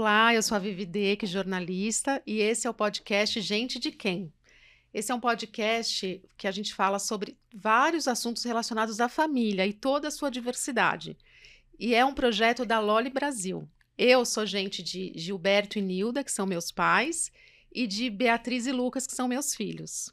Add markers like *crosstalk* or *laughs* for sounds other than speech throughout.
Olá, eu sou a Vivi Deque, jornalista, e esse é o podcast Gente de Quem. Esse é um podcast que a gente fala sobre vários assuntos relacionados à família e toda a sua diversidade. E é um projeto da Loli Brasil. Eu sou gente de Gilberto e Nilda, que são meus pais, e de Beatriz e Lucas, que são meus filhos.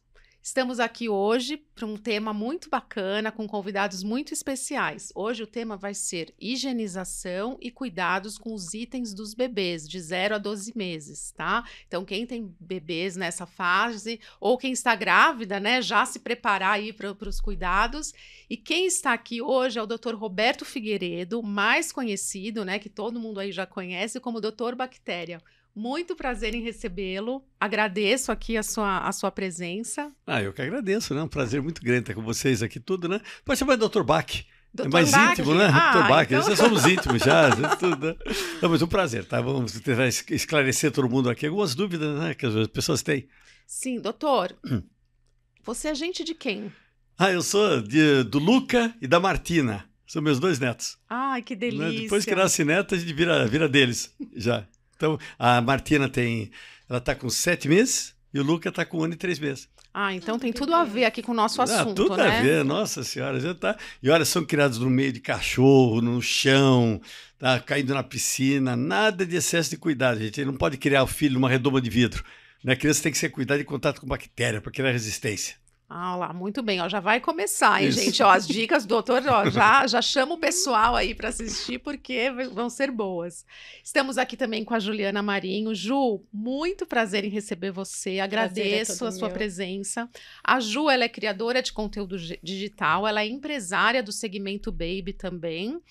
Estamos aqui hoje para um tema muito bacana, com convidados muito especiais. Hoje o tema vai ser higienização e cuidados com os itens dos bebês, de 0 a 12 meses, tá? Então, quem tem bebês nessa fase, ou quem está grávida, né, já se preparar aí para os cuidados. E quem está aqui hoje é o Dr. Roberto Figueiredo, mais conhecido, né, que todo mundo aí já conhece como Dr. Bactéria. Muito prazer em recebê-lo. Agradeço aqui a sua, a sua presença. Ah, eu que agradeço, né? Um prazer muito grande estar com vocês aqui tudo, né? Pode chamar Dr. Bach. Dr. É mais Bach? íntimo, né? Ah, Dr. Bach, então... já somos íntimos já. *laughs* tudo, né? Não, mas um prazer, tá? Vamos tentar esclarecer todo mundo aqui algumas dúvidas né, que as pessoas têm. Sim, doutor. Hum. Você é gente de quem? Ah, eu sou de, do Luca e da Martina. São meus dois netos. Ai, que delícia. Né? Depois que nasce neto, a gente vira, vira deles já. Então, a Martina tem. Ela está com sete meses e o Luca está com um ano e três meses. Ah, então ah, tem tudo a ver aqui com o nosso ah, assunto, ah, tudo né? a ver, nossa senhora, já tá. E olha, são criados no meio de cachorro, no chão, tá caindo na piscina, nada de excesso de cuidado, gente. Ele não pode criar o filho numa redoma de vidro. Né? A criança tem que ser cuidada de contato com bactéria para criar é resistência. Ah lá, muito bem, ó, já vai começar, hein, Isso. gente? Ó, as dicas do doutor, ó, já, *laughs* já chama o pessoal aí para assistir, porque vão ser boas. Estamos aqui também com a Juliana Marinho. Ju, muito prazer em receber você, é agradeço é a sua meu. presença. A Ju, ela é criadora de conteúdo digital, ela é empresária do segmento Baby também.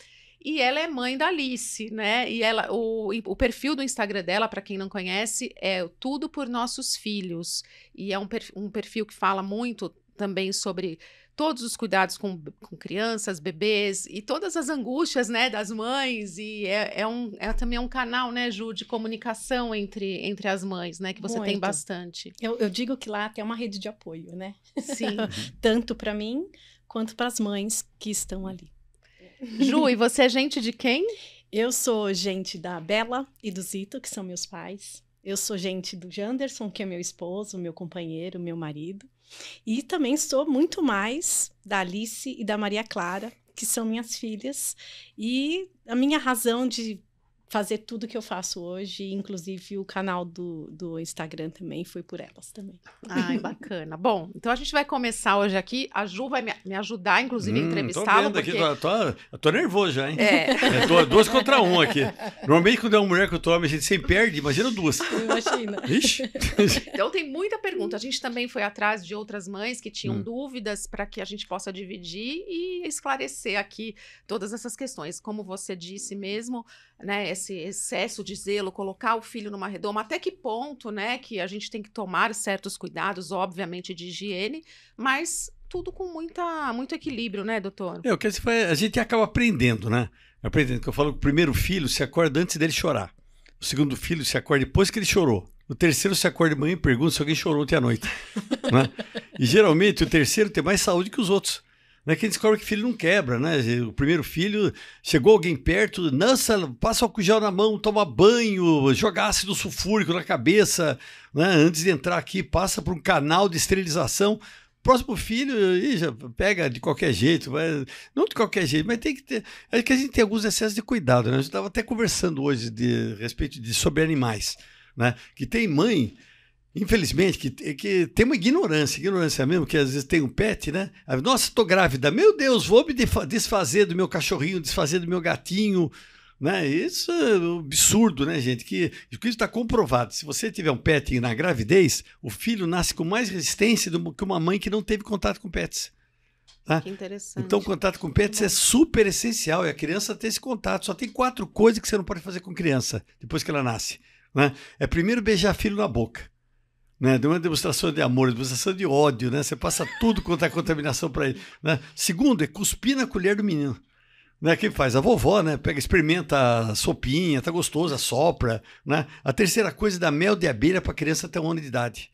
E ela é mãe da Alice, né? E ela, o, o perfil do Instagram dela, para quem não conhece, é Tudo por Nossos Filhos. E é um, um perfil que fala muito também sobre todos os cuidados com, com crianças, bebês e todas as angústias, né, das mães e é, é um é também é um canal, né, Ju, de comunicação entre, entre as mães, né, que você Muito. tem bastante. Eu, eu, digo que lá tem uma rede de apoio, né? Sim. *laughs* Tanto para mim quanto para as mães que estão ali. Ju, *laughs* e você é gente de quem? Eu sou gente da Bela e do Zito, que são meus pais. Eu sou gente do Janderson, que é meu esposo, meu companheiro, meu marido. E também sou muito mais da Alice e da Maria Clara, que são minhas filhas. E a minha razão de fazer tudo que eu faço hoje, inclusive o canal do, do Instagram também foi por elas também. Ai, *laughs* bacana. Bom, então a gente vai começar hoje aqui. A Ju vai me, me ajudar, inclusive, hum, a entrevistá-lo. Porque... Aqui, tô, tô, eu tô nervoso já, hein? É. é tô, duas contra um aqui. Normalmente, quando é uma mulher que eu tomo, a gente sempre perde, imagina duas. Imagina. Ixi. *laughs* Então tem muita pergunta. A gente também foi atrás de outras mães que tinham hum. dúvidas para que a gente possa dividir e esclarecer aqui todas essas questões. Como você disse mesmo, né? esse excesso de zelo, colocar o filho numa redoma, até que ponto, né, que a gente tem que tomar certos cuidados, obviamente, de higiene, mas tudo com muita, muito equilíbrio, né, doutor? É, o que a gente acaba aprendendo, né? Aprendendo que eu falo que o primeiro filho se acorda antes dele chorar. O segundo filho se acorda depois que ele chorou. O terceiro se acorda de manhã e pergunta se alguém chorou ontem à noite. *laughs* né? E geralmente o terceiro tem mais saúde que os outros né, que ele descobre que filho não quebra, né? O primeiro filho chegou alguém perto, lança, passa o gel na mão, toma banho, joga ácido sulfúrico na cabeça, né? Antes de entrar aqui, passa por um canal de esterilização próximo filho ih, já pega de qualquer jeito, mas não de qualquer jeito, mas tem que ter. É que a gente tem alguns excessos de cuidado, né? A gente estava até conversando hoje de a respeito de sobre animais, né? Que tem mãe Infelizmente, que, que tem uma ignorância, ignorância mesmo, que às vezes tem um pet, né? Nossa, estou grávida, meu Deus, vou me desfazer do meu cachorrinho, desfazer do meu gatinho, né? Isso é um absurdo, né, gente? Que, que isso está comprovado. Se você tiver um pet na gravidez, o filho nasce com mais resistência do que uma mãe que não teve contato com pets. Tá? Que interessante. Então, contato com pets é super essencial e a criança ter esse contato. Só tem quatro coisas que você não pode fazer com criança depois que ela nasce. Né? É primeiro beijar filho na boca né? De uma demonstração de amor, demonstração de ódio, né? Você passa tudo contra a é contaminação para ele, né? Segundo, é cuspir na colher do menino. Né, que faz a vovó, né? Pega, experimenta a sopinha, tá gostoso, sopra, né? A terceira coisa é dar mel de abelha para criança até um ano de idade.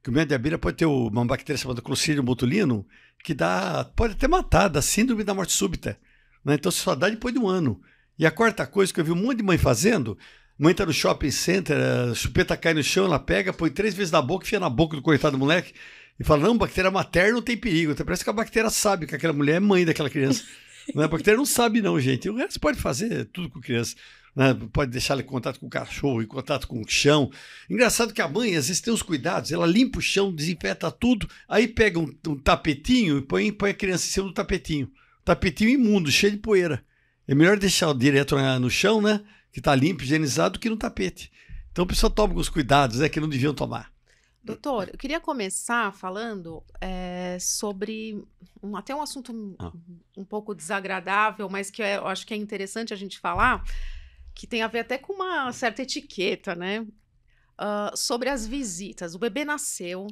Que o mel de abelha pode ter uma bactéria chamada Clostridium botulino, que dá, pode até matar, da síndrome da morte súbita. Né? Então, só dá depois de um ano. E a quarta coisa que eu vi um monte de mãe fazendo, Mãe tá no shopping center, a chupeta cai no chão, ela pega, põe três vezes na boca, enfia na boca do coitado do moleque e fala: Não, bactéria materna não tem perigo. Até parece que a bactéria sabe que aquela mulher é mãe daquela criança. *laughs* Né, a bactéria não sabe, não, gente. O resto pode fazer tudo com criança. Né? Pode deixar ele em contato com o cachorro, em contato com o chão. Engraçado que a mãe, às vezes, tem os cuidados, ela limpa o chão, desinfeta tudo, aí pega um, um tapetinho e põe, põe a criança em cima do tapetinho. Tapetinho imundo, cheio de poeira. É melhor deixar direto no chão, né? que está limpo, higienizado, do que no tapete. Então, a pessoa toma alguns cuidados né, que não deviam tomar. Doutor, eu queria começar falando é, sobre um, até um assunto ah. um, pouco desagradável, mas que é, eu acho que é interessante a gente falar, que tem a ver até com uma certa etiqueta, né? Uh, sobre as visitas. O bebê nasceu,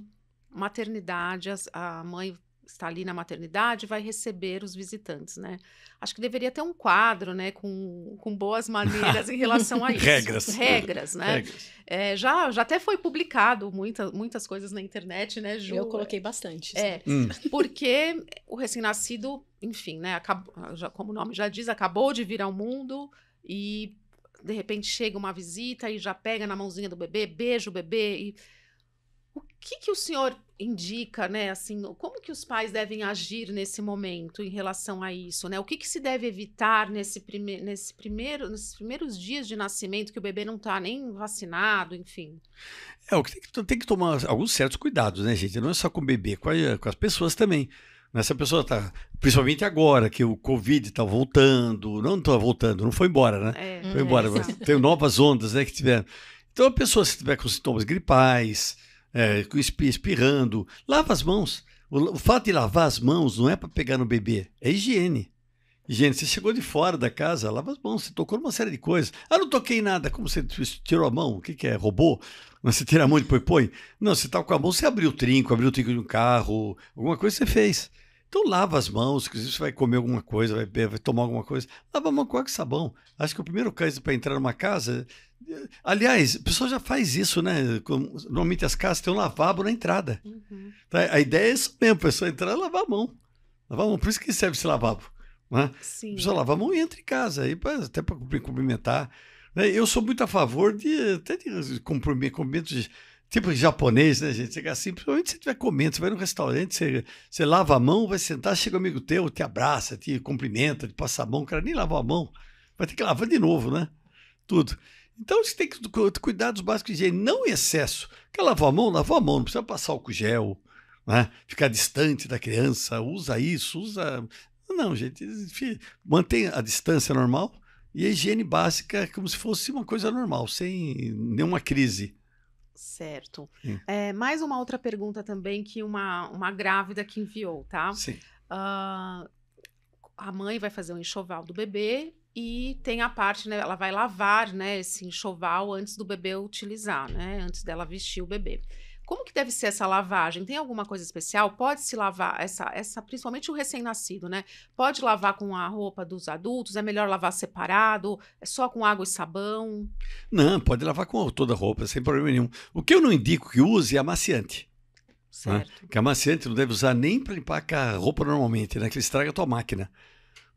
maternidade, a mãe está ali na maternidade vai receber os visitantes, né? Acho que deveria ter um quadro, né, com, com boas maneiras em relação a *laughs* isso. Regras. Regras, né? Regras. É, já, já até foi publicado muita, muitas coisas na internet, né, Ju? Eu coloquei bastante. É, hum. porque o recém-nascido, enfim, né, acabou, já, como o nome já diz, acabou de vir ao mundo e de repente chega uma visita e já pega na mãozinha do bebê, beija o bebê e... O que, que o senhor indica, né, assim, como que os pais devem agir nesse momento em relação a isso, né? O que, que se deve evitar nesse, prime nesse primeiro, nesses primeiros dias de nascimento que o bebê não está nem vacinado, enfim? É, o que tem, que tem que tomar alguns certos cuidados, né, gente? Não é só com o bebê, com, a, com as pessoas também. Né, a pessoa está, principalmente agora que o Covid está voltando, não está voltando, não foi embora, né? É, foi embora, é, mas tem novas ondas, né, que tiveram. Então a pessoa se tiver com sintomas gripais, é, espirrando. Lava as mãos. O, o fato de lavar as mãos não é para pegar no bebê, é higiene. Higiene, você chegou de fora da casa, lava as mãos, você tocou numa série de coisas. Ah, não toquei nada. Como você tirou a mão? O que, que é? Mas Você tira a mão e depois põe? Não, você tá com a mão, você abriu o trinco, abriu o trinco de um carro, alguma coisa você fez. Então lava as mãos, que você vai comer alguma coisa, vai, vai tomar alguma coisa, lava a mão com água e sabão. Acho que o primeiro caso para entrar numa casa. Eh, aliás, a pessoa já faz isso, né? Normalmente as casas têm um lavabo na entrada. Uhum. Tá? A ideia é isso mesmo, a pessoa entrar e lavar a mão. Lavar a mão, por isso que serve esse lavabo. Né? Sim. A pessoa lava a mão e entra em casa, aí, até para cumprimentar. Né? Eu sou muito a favor de até de cumprimentos de tipo japonês, né, gente? Chega assim, principalmente se você estiver comendo, você vai num restaurante, você, você lava a mão, vai sentar, chega um amigo teu, te abraça, te cumprimenta, te passa a mão, o cara nem lava a mão, vai ter que lavar de novo, né? Tudo. Então você tem que cuidar dos básicos de higiene, não em excesso. Quer lavar a mão? Lavou a mão, não precisa passar álcool gel, né? ficar distante da criança, usa isso, usa. Não, gente, mantém a distância normal e a higiene básica é como se fosse uma coisa normal, sem nenhuma crise. Certo. Hum. É, mais uma outra pergunta também que uma, uma grávida que enviou, tá? Sim. Uh, a mãe vai fazer o um enxoval do bebê e tem a parte, né? Ela vai lavar, né? Esse enxoval antes do bebê utilizar, né? Antes dela vestir o bebê. Como que deve ser essa lavagem? Tem alguma coisa especial? Pode se lavar essa, essa principalmente o recém-nascido, né? Pode lavar com a roupa dos adultos? É melhor lavar separado? É só com água e sabão? Não, pode lavar com toda a roupa, sem problema nenhum. O que eu não indico que use é amaciante. Tá? Certo. Né? Que amaciante não deve usar nem para limpar a roupa normalmente, né? Que estraga a tua máquina.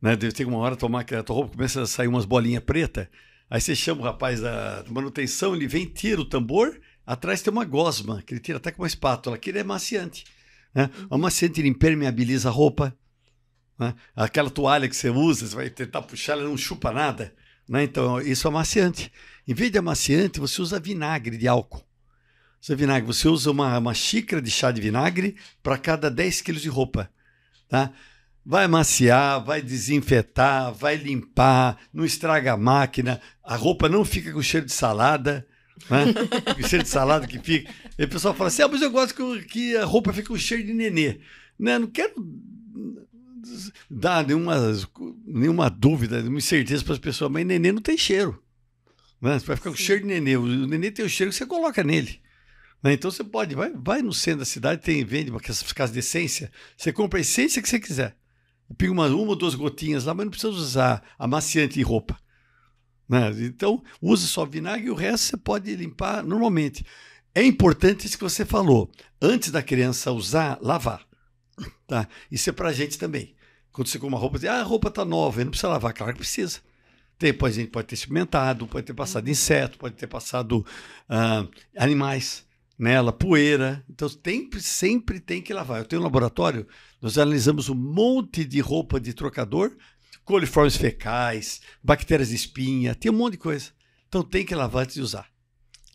Né? Deve ter uma hora máquina, a tua roupa começa a sair umas bolinhas preta. Aí você chama o rapaz da manutenção, ele vem, tira o tambor Atrás tem uma gosma, que ele tira até com uma espátula, que ele é maciante. Né? Uhum. O maciante ele impermeabiliza a roupa. Né? Aquela toalha que você usa, você vai tentar puxar, ela não chupa nada. Né? Então, isso é amaciante. Em vez de amaciante, você usa vinagre de álcool. Você, vinagre, você usa uma, uma xícara de chá de vinagre para cada 10 quilos de roupa. Tá? Vai amaciar, vai desinfetar, vai limpar, não estraga a máquina, a roupa não fica com cheiro de salada né? o *laughs* cheiro de salada que fica. E o pessoal fala assim: ah, mas eu gosto que, que a roupa fique com um cheiro de nenê. Né? Não quero dar nenhuma, nenhuma dúvida, nenhuma incerteza para as pessoas, mas nenê não tem cheiro. Né? Você vai ficar com cheiro de nenê. O nenê tem o cheiro que você coloca nele. Né? Então você pode, vai, vai no centro da cidade, tem vende essas casas de essência, você compra a essência que você quiser. Pega uma, uma ou duas gotinhas lá, mas não precisa usar amaciante e roupa. Né? Então, use só vinagre e o resto você pode limpar normalmente. É importante isso que você falou. Antes da criança usar, lavar. Tá? Isso é para a gente também. Quando você com uma roupa, diz, ah, a roupa está nova, não precisa lavar. Claro que precisa. Depois a gente pode ter experimentado, pode ter passado inseto, pode ter passado ah, animais nela, poeira. Então sempre, sempre tem que lavar. Eu tenho um laboratório, nós analisamos um monte de roupa de trocador coliformes fecais, bactérias de espinha, tem um monte de coisa. Então tem que lavar antes de usar.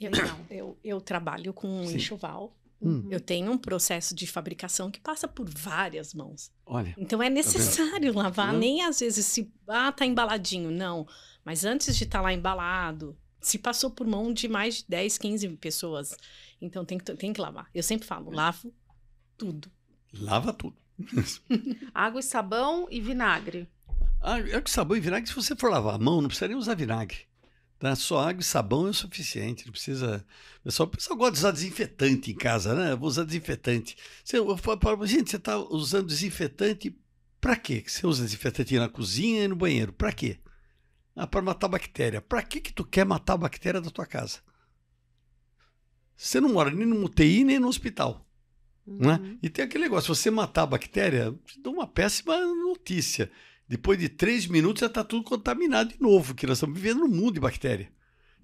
Eu não, eu, eu trabalho com Sim. enxoval. Hum. Uhum. Eu tenho um processo de fabricação que passa por várias mãos. Olha, então é tá necessário tá lavar, não. nem às vezes se ah, tá embaladinho, não. Mas antes de estar tá lá embalado, se passou por mão de mais de 10, 15 pessoas. Então tem que, tem que lavar. Eu sempre falo, é. lavo tudo. Lava tudo. *laughs* Água e sabão e vinagre. Ah, água e sabão e vinagre, se você for lavar a mão, não precisa nem usar vinagre. Tá? Só água e sabão é o suficiente. Não precisa. O é pessoal, o pessoal gosta de usar desinfetante em casa, né? Eu vou usar desinfetante. Você, eu falo, gente, você está usando desinfetante para quê? Você usa desinfetante na cozinha e no banheiro. Para quê? Ah, para matar bactéria. Para que que tu quer matar a bactéria da tua casa? Você não mora nem no UTI nem no hospital. Né? Uhum. Né? E tem aquele negócio, você matar a bactéria, dá uma péssima notícia. Depois de três minutos já está tudo contaminado de novo, que nós estamos vivendo num mundo de bactéria.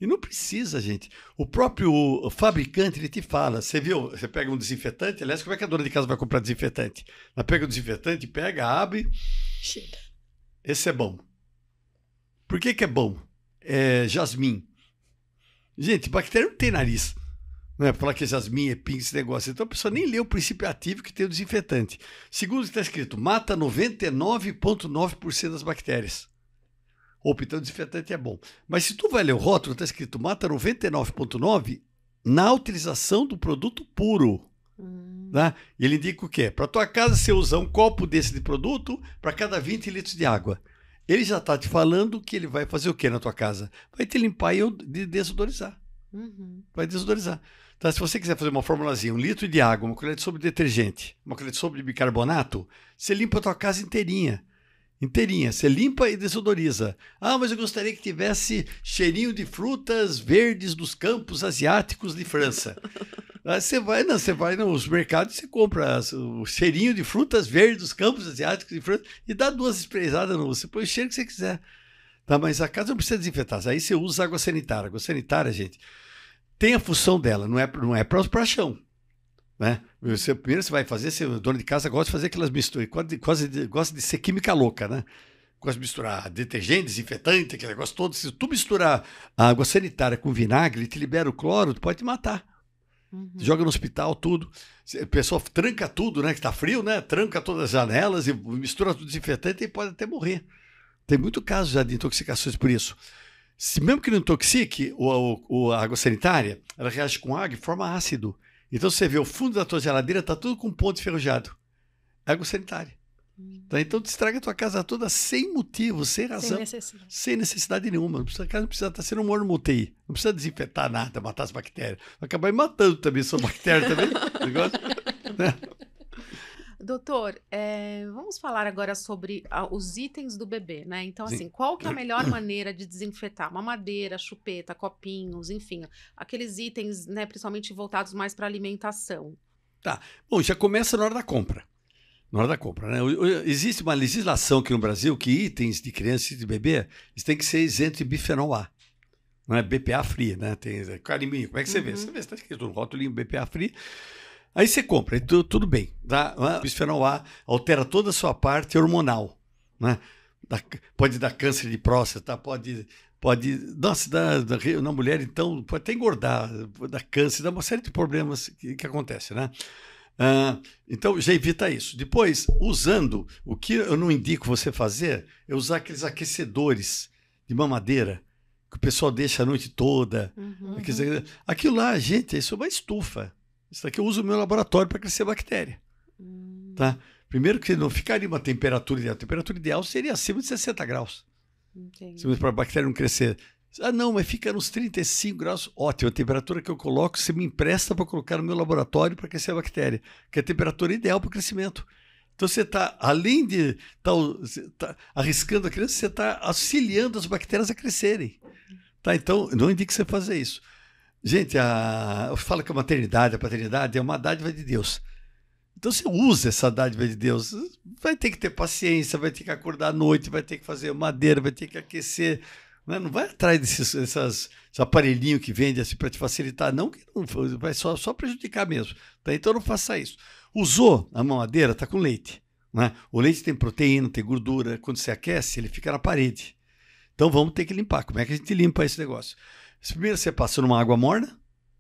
E não precisa, gente. O próprio fabricante, ele te fala. Você viu? Você pega um desinfetante. Aliás, como é que a dona de casa vai comprar desinfetante? Ela pega o desinfetante, pega, abre. Cheira. Esse é bom. Por que, que é bom? É jasmim. Gente, bactéria não tem nariz. Não é falar que essas minhas ping, esse negócio. Então a pessoa nem lê o princípio ativo que tem o desinfetante. Segundo está escrito, mata 99,9% das bactérias. Opa, então o desinfetante é bom. Mas se tu vai ler o rótulo, está escrito mata 99,9% na utilização do produto puro. Hum. Né? E ele indica o quê? Para tua casa você usa um copo desse de produto para cada 20 litros de água. Ele já está te falando que ele vai fazer o quê na tua casa? Vai te limpar e desodorizar. Uhum. Vai desodorizar. Tá? Se você quiser fazer uma formulazinha, um litro de água, uma colher de sopa de detergente, uma colher de sopa de bicarbonato, você limpa a tua casa inteirinha. Inteirinha. Você limpa e desodoriza. Ah, mas eu gostaria que tivesse cheirinho de frutas verdes dos campos asiáticos de França. *laughs* Ah, você vai, não, você vai nos mercados e você compra o cheirinho de frutas verdes dos campos asiáticos de França e dá duas esprezadas no. Você põe o cheiro que você quiser. Tá, mas a casa não precisa desinfetar. Aí você usa água sanitária. Água sanitária, gente, tem a função dela, não é, não é para o chão. Né? Você, primeiro você vai fazer, você, o dono de casa gosta de fazer aquelas misturas, quase, quase, gosta de ser química louca, né? Gosta de misturar detergente, desinfetante, aquele negócio todo. Se tu misturar água sanitária com vinagre, ele te libera o cloro, tu pode te matar. Uhum. Joga no hospital, tudo. O pessoal tranca tudo, né? Que tá frio, né? Tranca todas as janelas e mistura tudo desinfetante e pode até morrer. Tem muito caso já de intoxicações por isso se mesmo que não intoxique o, o, a água sanitária, ela reage com água e forma ácido. Então você vê o fundo da tua geladeira tá tudo com ponto enferrujado. É água sanitária. Hum. Tá? Então te estraga a tua casa toda sem motivo, sem razão, sem necessidade, sem necessidade nenhuma. Não precisa, a casa não precisa estar tá sendo um morno UTI. Não precisa desinfetar nada, matar as bactérias. Vai acabar matando também sua bactéria também. *laughs* negócio, né? Doutor, é, vamos falar agora sobre a, ah, os itens do bebê, né? Então, assim, qual que é a melhor *clears throat* maneira de desinfetar? Mamadeira, chupeta, copinhos, enfim, aqueles itens, né, principalmente voltados mais para alimentação. Tá. Bom, já começa na hora da compra. Na hora da compra, né? Existe uma legislação aqui no Brasil que itens de criança e de bebê têm que ser isentos de bifenol A. Não é BPA free, né? Tem é, carimbinho. Como é que você uhum. vê? Você vê, está escrito no rótulo BPA free. Aí você compra, tu, tudo bem. Dá, tá? ah, o bisfenol A altera toda a sua parte hormonal. Né? pode dar câncer de próstata, pode. pode nossa, da, da, na mulher, então, pode até engordar, dá câncer, dá uma série de problemas que, que acontece, né? Uh, então já evita isso. Depois, usando, o que eu não indico você fazer é usar aqueles aquecedores de mamadeira que o pessoal deixa a noite toda. Uhum, aquilo lá, gente, isso é uma estufa. Isso daqui eu uso no meu laboratório para crescer bactéria. Hum. Tá? Primeiro que não ficaria uma temperatura ideal. A temperatura ideal seria acima de 60 graus. Para a bactéria não crescer. Ah, não, mas fica nos 35 graus. Ótimo, a temperatura que eu coloco, você me empresta para colocar no meu laboratório para crescer a bactéria, que é a temperatura ideal para o crescimento. Então você está, além de tá, tá arriscando a criança, você está auxiliando as bactérias a crescerem. Tá? Então, não indico você fazer isso. Gente, a, eu falo que a maternidade, a paternidade é uma dádiva de Deus. Então você usa essa dádiva de Deus. Vai ter que ter paciência, vai ter que acordar à noite, vai ter que fazer madeira, vai ter que aquecer. Né? Não vai atrás desses essas, aparelhinho que vende assim, para te facilitar, não, que não vai só, só prejudicar mesmo. Tá? Então não faça isso. Usou a mamadeira, está com leite. Né? O leite tem proteína, tem gordura. Quando você aquece, ele fica na parede. Então vamos ter que limpar. Como é que a gente limpa esse negócio? Primeiro você passa numa água morna,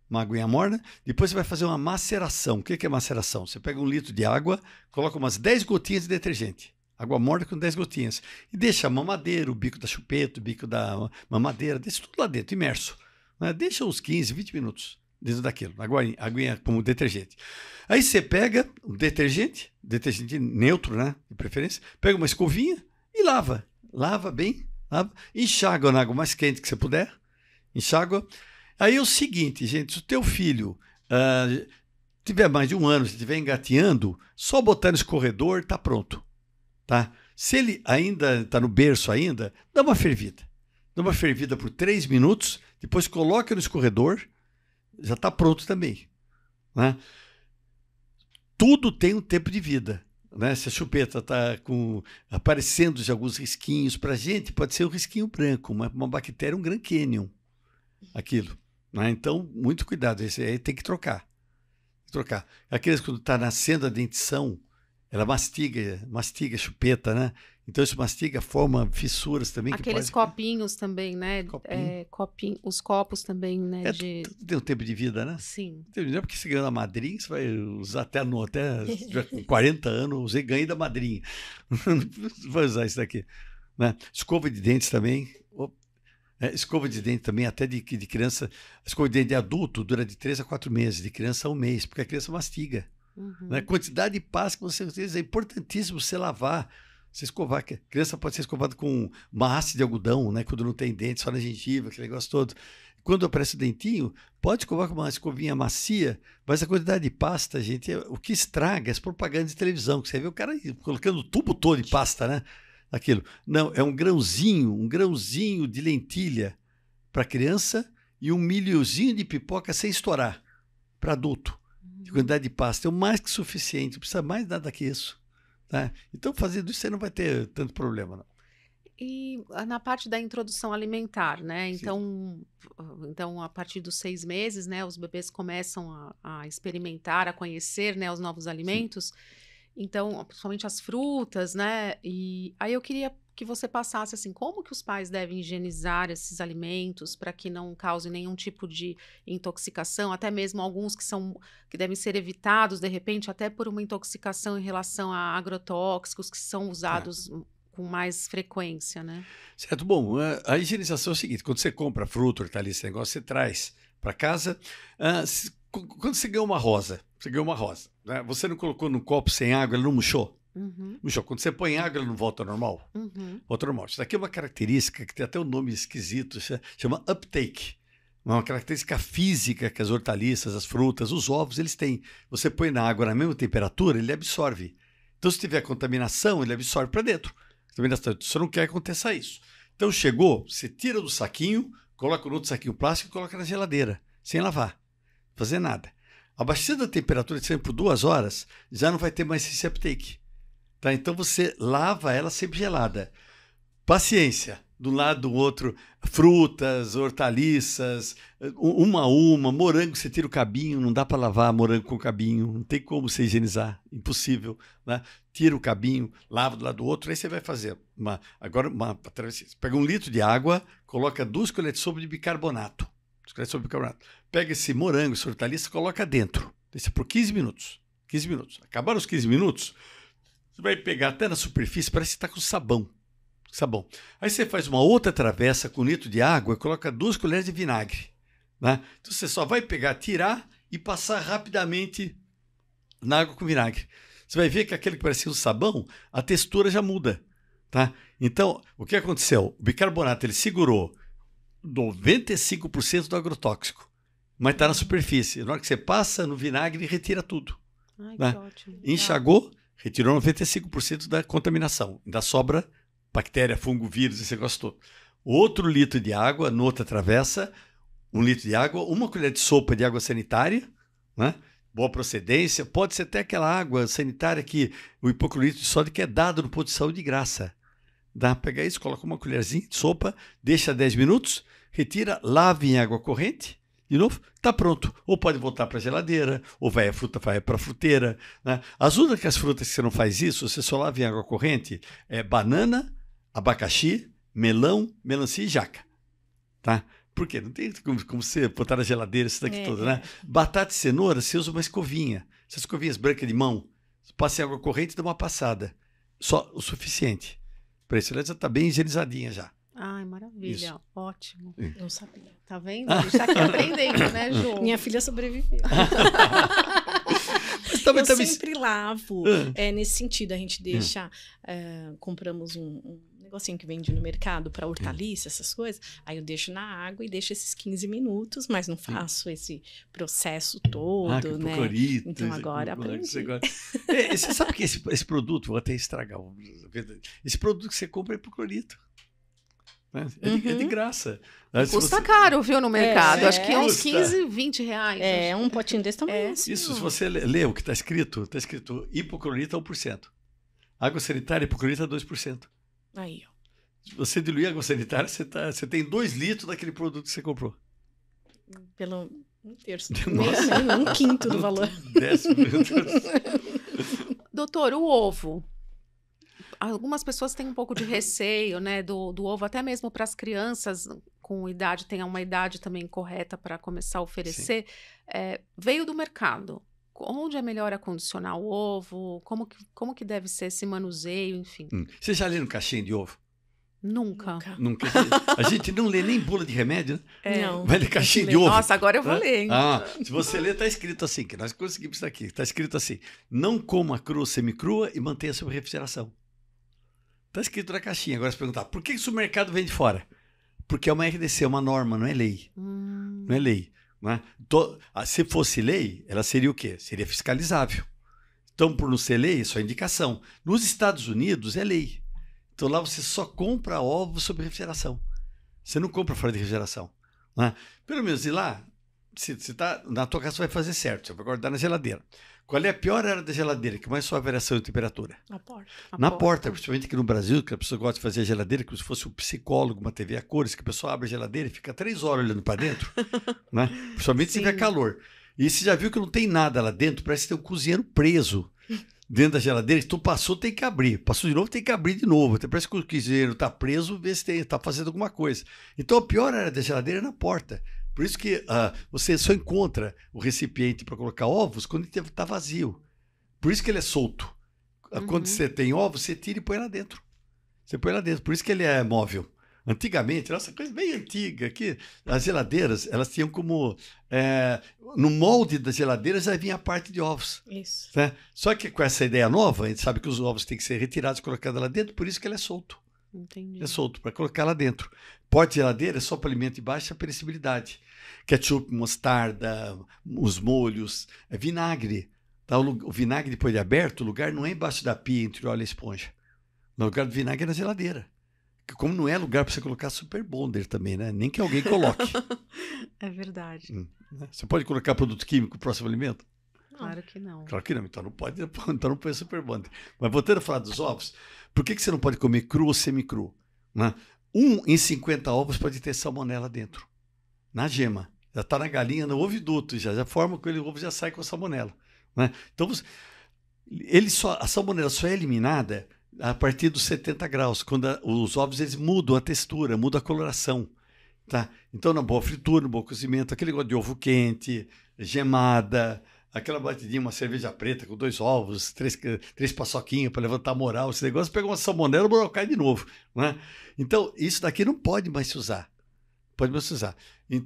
uma aguinha morna, depois você vai fazer uma maceração. O que é maceração? Você pega um litro de água, coloca umas 10 gotinhas de detergente. Água morna com 10 gotinhas. E deixa a mamadeira, o bico da chupeta, o bico da mamadeira, deixa tudo lá dentro, imerso. Né? Deixa uns 15, 20 minutos dentro daquilo. Agora, aguinha como detergente. Aí você pega o detergente, detergente neutro, né? De preferência, pega uma escovinha e lava. Lava bem, lava. Enxaga na água mais quente que você puder enxágua. Aí é o seguinte, gente, se o teu filho uh, tiver mais de um ano, se estiver engateando, só botar no escorredor, tá pronto, tá? Se ele ainda está no berço ainda, dá uma fervida. Dá uma fervida por três minutos, depois coloca no escorredor, já está pronto também, né? Tudo tem um tempo de vida. Né? Se a chupeta está aparecendo de alguns risquinhos, para a gente pode ser um risquinho branco, uma, uma bactéria, um Grand Canyon aquilo. Né? Então, muito cuidado, esse aí tem que trocar. trocar. Aqueles quando está nascendo a dentição, ela mastiga, mastiga, chupeta, né? Então isso mastiga, forma fissuras também. Aqueles pode... copinhos também, né? Copinho. É, copinho, os copos também, né? É, de... Tem um tempo de vida, né? Sim. Tem um tempo que você madrinha, você vai usar até, no, até 40 anos, usei, ganhei da madrinha. vai *laughs* usar isso daqui. Né? Escova de dentes também, é, escova de dente também, até de, de criança. Escova de dente de adulto dura de três a quatro meses, de criança a um mês, porque a criança mastiga. Uhum. Né? Quantidade de pasta que você utiliza é importantíssimo você lavar. Você escovar. A criança pode ser escovada com massa de algodão, né? quando não tem dente, só na gengiva, aquele negócio todo. Quando aparece o dentinho, pode escovar com uma escovinha macia, mas a quantidade de pasta, gente, é o que estraga as propagandas de televisão. Que você vê o cara colocando o tubo todo de pasta, né? aquilo. Não, é um grãozinho, um grãozinho de lentilha para criança e um milhozinho de pipoca sem estourar para adulto. De uhum. quantidade de pasta é o mais que suficiente, não precisa mais nada que isso. Tá? Então, fazendo isso, você não vai ter tanto problema, não. E ah, na parte da introdução alimentar, né? Então, então a partir dos seis meses, né, os bebês começam a, a experimentar, a conhecer, né, os novos alimentos. Sim. Então, principalmente as frutas, né? E aí eu queria que você passasse assim, como que os pais devem higienizar esses alimentos para que não cause nenhum tipo de intoxicação, até mesmo alguns que são que devem ser evitados de repente até por uma intoxicação em relação a agrotóxicos que são é. usados é. com mais frequência, né? Certo, bom, a, a higienização é o seguinte, quando você compra fruta, hortaliça, esse negócio você traz para casa, uh, se, quando você ganha uma rosa, você ganhou uma rosa. Né? Você não colocou no copo sem água, ela não murchou? Uhum. Murchou. Quando você põe água, ela não volta ao normal? Uhum. Volta ao normal. Isso daqui é uma característica que tem até um nome esquisito, chama uptake. É Uma característica física que as hortaliças, as frutas, os ovos, eles têm. Você põe na água na mesma temperatura, ele absorve. Então, se tiver contaminação, ele absorve para dentro. Então, você não quer que aconteça isso. Então, chegou, você tira do saquinho, coloca no outro saquinho plástico e coloca na geladeira, sem lavar, fazer nada. Abaixando a temperatura de sempre por duas horas, já não vai ter mais esse uptake. Tá? Então você lava ela sempre gelada. Paciência. Do lado do outro, frutas, hortaliças, uma a uma, morango, você tira o cabinho, não dá para lavar morango com cabinho, não tem como você higienizar, impossível. Né? Tira o cabinho, lava do lado do outro, aí você vai fazer uma, agora uma Pega um litro de água, coloca duas colheres de sopa de bicarbonato escreve sobre bicarbonato. Pega esse morango, essa hortaliça, coloca dentro. Deixa por 15 minutos. 15 minutos. Acabaram os 15 minutos, você vai pegar até na superfície, parece que está com sabão. Sabão. Aí você faz uma outra travessa com litro de água e coloca duas colheres de vinagre. Né? Então você só vai pegar, tirar e passar rapidamente na água com vinagre. Você vai ver que aquele que parecia um sabão, a textura já muda. Tá? Então, o que aconteceu? O bicarbonato ele segurou 95% do agrotóxico, mas está na superfície. Na hora que você passa no vinagre, retira tudo. Ai, né? Enxagou, retirou 95% da contaminação. Ainda sobra bactéria, fungo, vírus, esse você gostou. Outro litro de água, no outra travessa, um litro de água, uma colher de sopa de água sanitária, né? boa procedência. Pode ser até aquela água sanitária que o hipoclorito de sódio que é dado no posto de saúde de graça. Dá para pegar isso, coloca uma colherzinha de sopa, deixa 10 minutos, retira, lava em água corrente, de novo, está pronto. Ou pode voltar para a geladeira, ou vai a fruta vai para a fruteira. Né? As únicas frutas que você não faz isso, você só lava em água corrente, é banana, abacaxi, melão, melancia e jaca. Tá? Por quê? Não tem como, como você botar na geladeira isso daqui é. é. né? Batata e cenoura, você usa uma escovinha. Essas escovinhas brancas de mão, passa em água corrente e dá uma passada. Só o suficiente. Para isso, ela já está bem higienizadinha já maravilha. Isso. Ótimo. Não sabia. Tá vendo? A gente tá aqui aprendendo, né, *laughs* Ju? Minha filha sobreviveu. eu sempre lavo. Ah. É, nesse sentido, a gente deixa. Ah. Eh, compramos um, um negocinho que vende no mercado para hortaliça, essas coisas. Aí eu deixo na água e deixo esses 15 minutos, mas não faço esse processo ah, todo, ah, né? Clorito, então agora aprendi. Você, é, você sabe que esse, esse produto, vou até estragar, esse produto que você compra é clorito. Né? É, de, uhum. é, de, uhum. graça. Mas Custa você... caro, viu, no mercado. É, Acho que é uns 15, 20 reais. É, um potinho desse tamanho. É. Assim, Isso, se você lê o que está escrito, está escrito hipoclorita 1%. Água sanitária hipoclorita 2%. Aí, ó. Se você diluir água sanitária, você, tá, você tem 2 litros daquele produto que você comprou. Pelo um terço. *laughs* Nossa. *laughs* um quinto do valor. Décimo, meu Deus. *laughs* Doutor, o ovo algumas pessoas têm um pouco de receio, né, do, do ovo, até mesmo para as crianças com idade, tem uma idade também correta para começar a oferecer. É, veio do mercado. Onde é melhor acondicionar o ovo? Como que, como que deve ser esse manuseio, enfim? Hum. Você já lê no caixinha de ovo? Nunca. Nunca. A gente não lê nem bula de remédio, né? É. Não. Vai ler caixinha de ovo. Nossa, agora eu vou ler, hein? Ah, se você ler, tá escrito assim, que nós conseguimos isso aqui. Tá escrito assim: não coma crua semi-crua e mantenha sob refrigeração. Está escrito na caixinha. Agora se perguntar, por que isso o mercado vem de fora? Porque é uma RDC, é uma norma, não é lei. Hum. Não é lei. Não né? é? Ah, se fosse lei, ela seria o quê? Seria fiscalizável. Então, por não ser lei, é só indicação. Nos Estados Unidos, é lei. Então lá você só compra ovos sob refrigeração. Você não compra fora de refrigeração. Né? Pelo menos, e lá, se, se tá, na tua casa vai fazer certo, você vai guardar na geladeira. Qual é a pior área da geladeira que mais a variação de temperatura? Na porta. Na, Na porta. porta. principalmente aqui no Brasil, que a pessoa gosta de fazer a geladeira como se fosse um psicólogo, uma TV a cores, que a pessoa abre a geladeira e fica três horas olhando para dentro, *laughs* né? principalmente Sim. se tiver calor. E você já viu que não tem nada lá dentro, parece que tem um cozinheiro preso dentro da geladeira. Então passou, tem que abrir. Passou de novo, tem que abrir de novo. Até parece que o cozinheiro está preso, vê se está fazendo alguma coisa. Então a pior área da geladeira é na porta. Por isso que uh, você só encontra o recipiente para colocar ovos quando ele está vazio. Por isso que ele é solto. Ah, uhum. Quando você tem ovos, você tira e põe lá dentro. Você põe lá dentro. Por isso que ele é móvel. Antigamente, nossa, coisa bem antiga, aqui, as geladeiras, elas tinham como. É, no molde das geladeiras aí vinha a parte de ovos. Isso. Né? Só que com essa ideia nova, a gente sabe que os ovos têm que ser retirados e colocados lá dentro, por isso que ele é solto. Entendi. É solto, para colocar lá dentro. Porta de geladeira é só para alimento de baixa perecibilidade. Ketchup, mostarda, os molhos, é vinagre. Tá? O, o, vinagre, depois de aberto, o lugar não é embaixo da pia, entre óleo e esponja. O lugar do vinagre é na geladeira. Como não é lugar para você colocar super bonder também, né? Nem que alguém coloque. *laughs* é verdade. Hum, né? Você pode colocar produto químico próximo alimento? Claro que não. Claro que não, então não pode, *laughs* então não põe super bonder. Mas voltando a falar dos ovos, por que, que você não pode comer cru ou semi-cru? Né? um em 50 ovos pode ter salmonela dentro, na gema. Já está na galinha, no oviduto, já, já forma que ele ovo já sai com a salmonela. Né? Então, ele só, a salmonela só é eliminada a partir dos 70 graus, quando a, os ovos eles mudam a textura, mudam a coloração. Tá? Então, na boa fritura, no bom cozimento, aquele negócio de ovo quente, gemada, aquela batidinha, uma cerveja preta com dois ovos, três, três paçoquinhos para levantar a moral, esse negócio, pega uma salmonela e cai de novo. Né? Então, isso daqui não pode mais se usar. Pode mais se usar.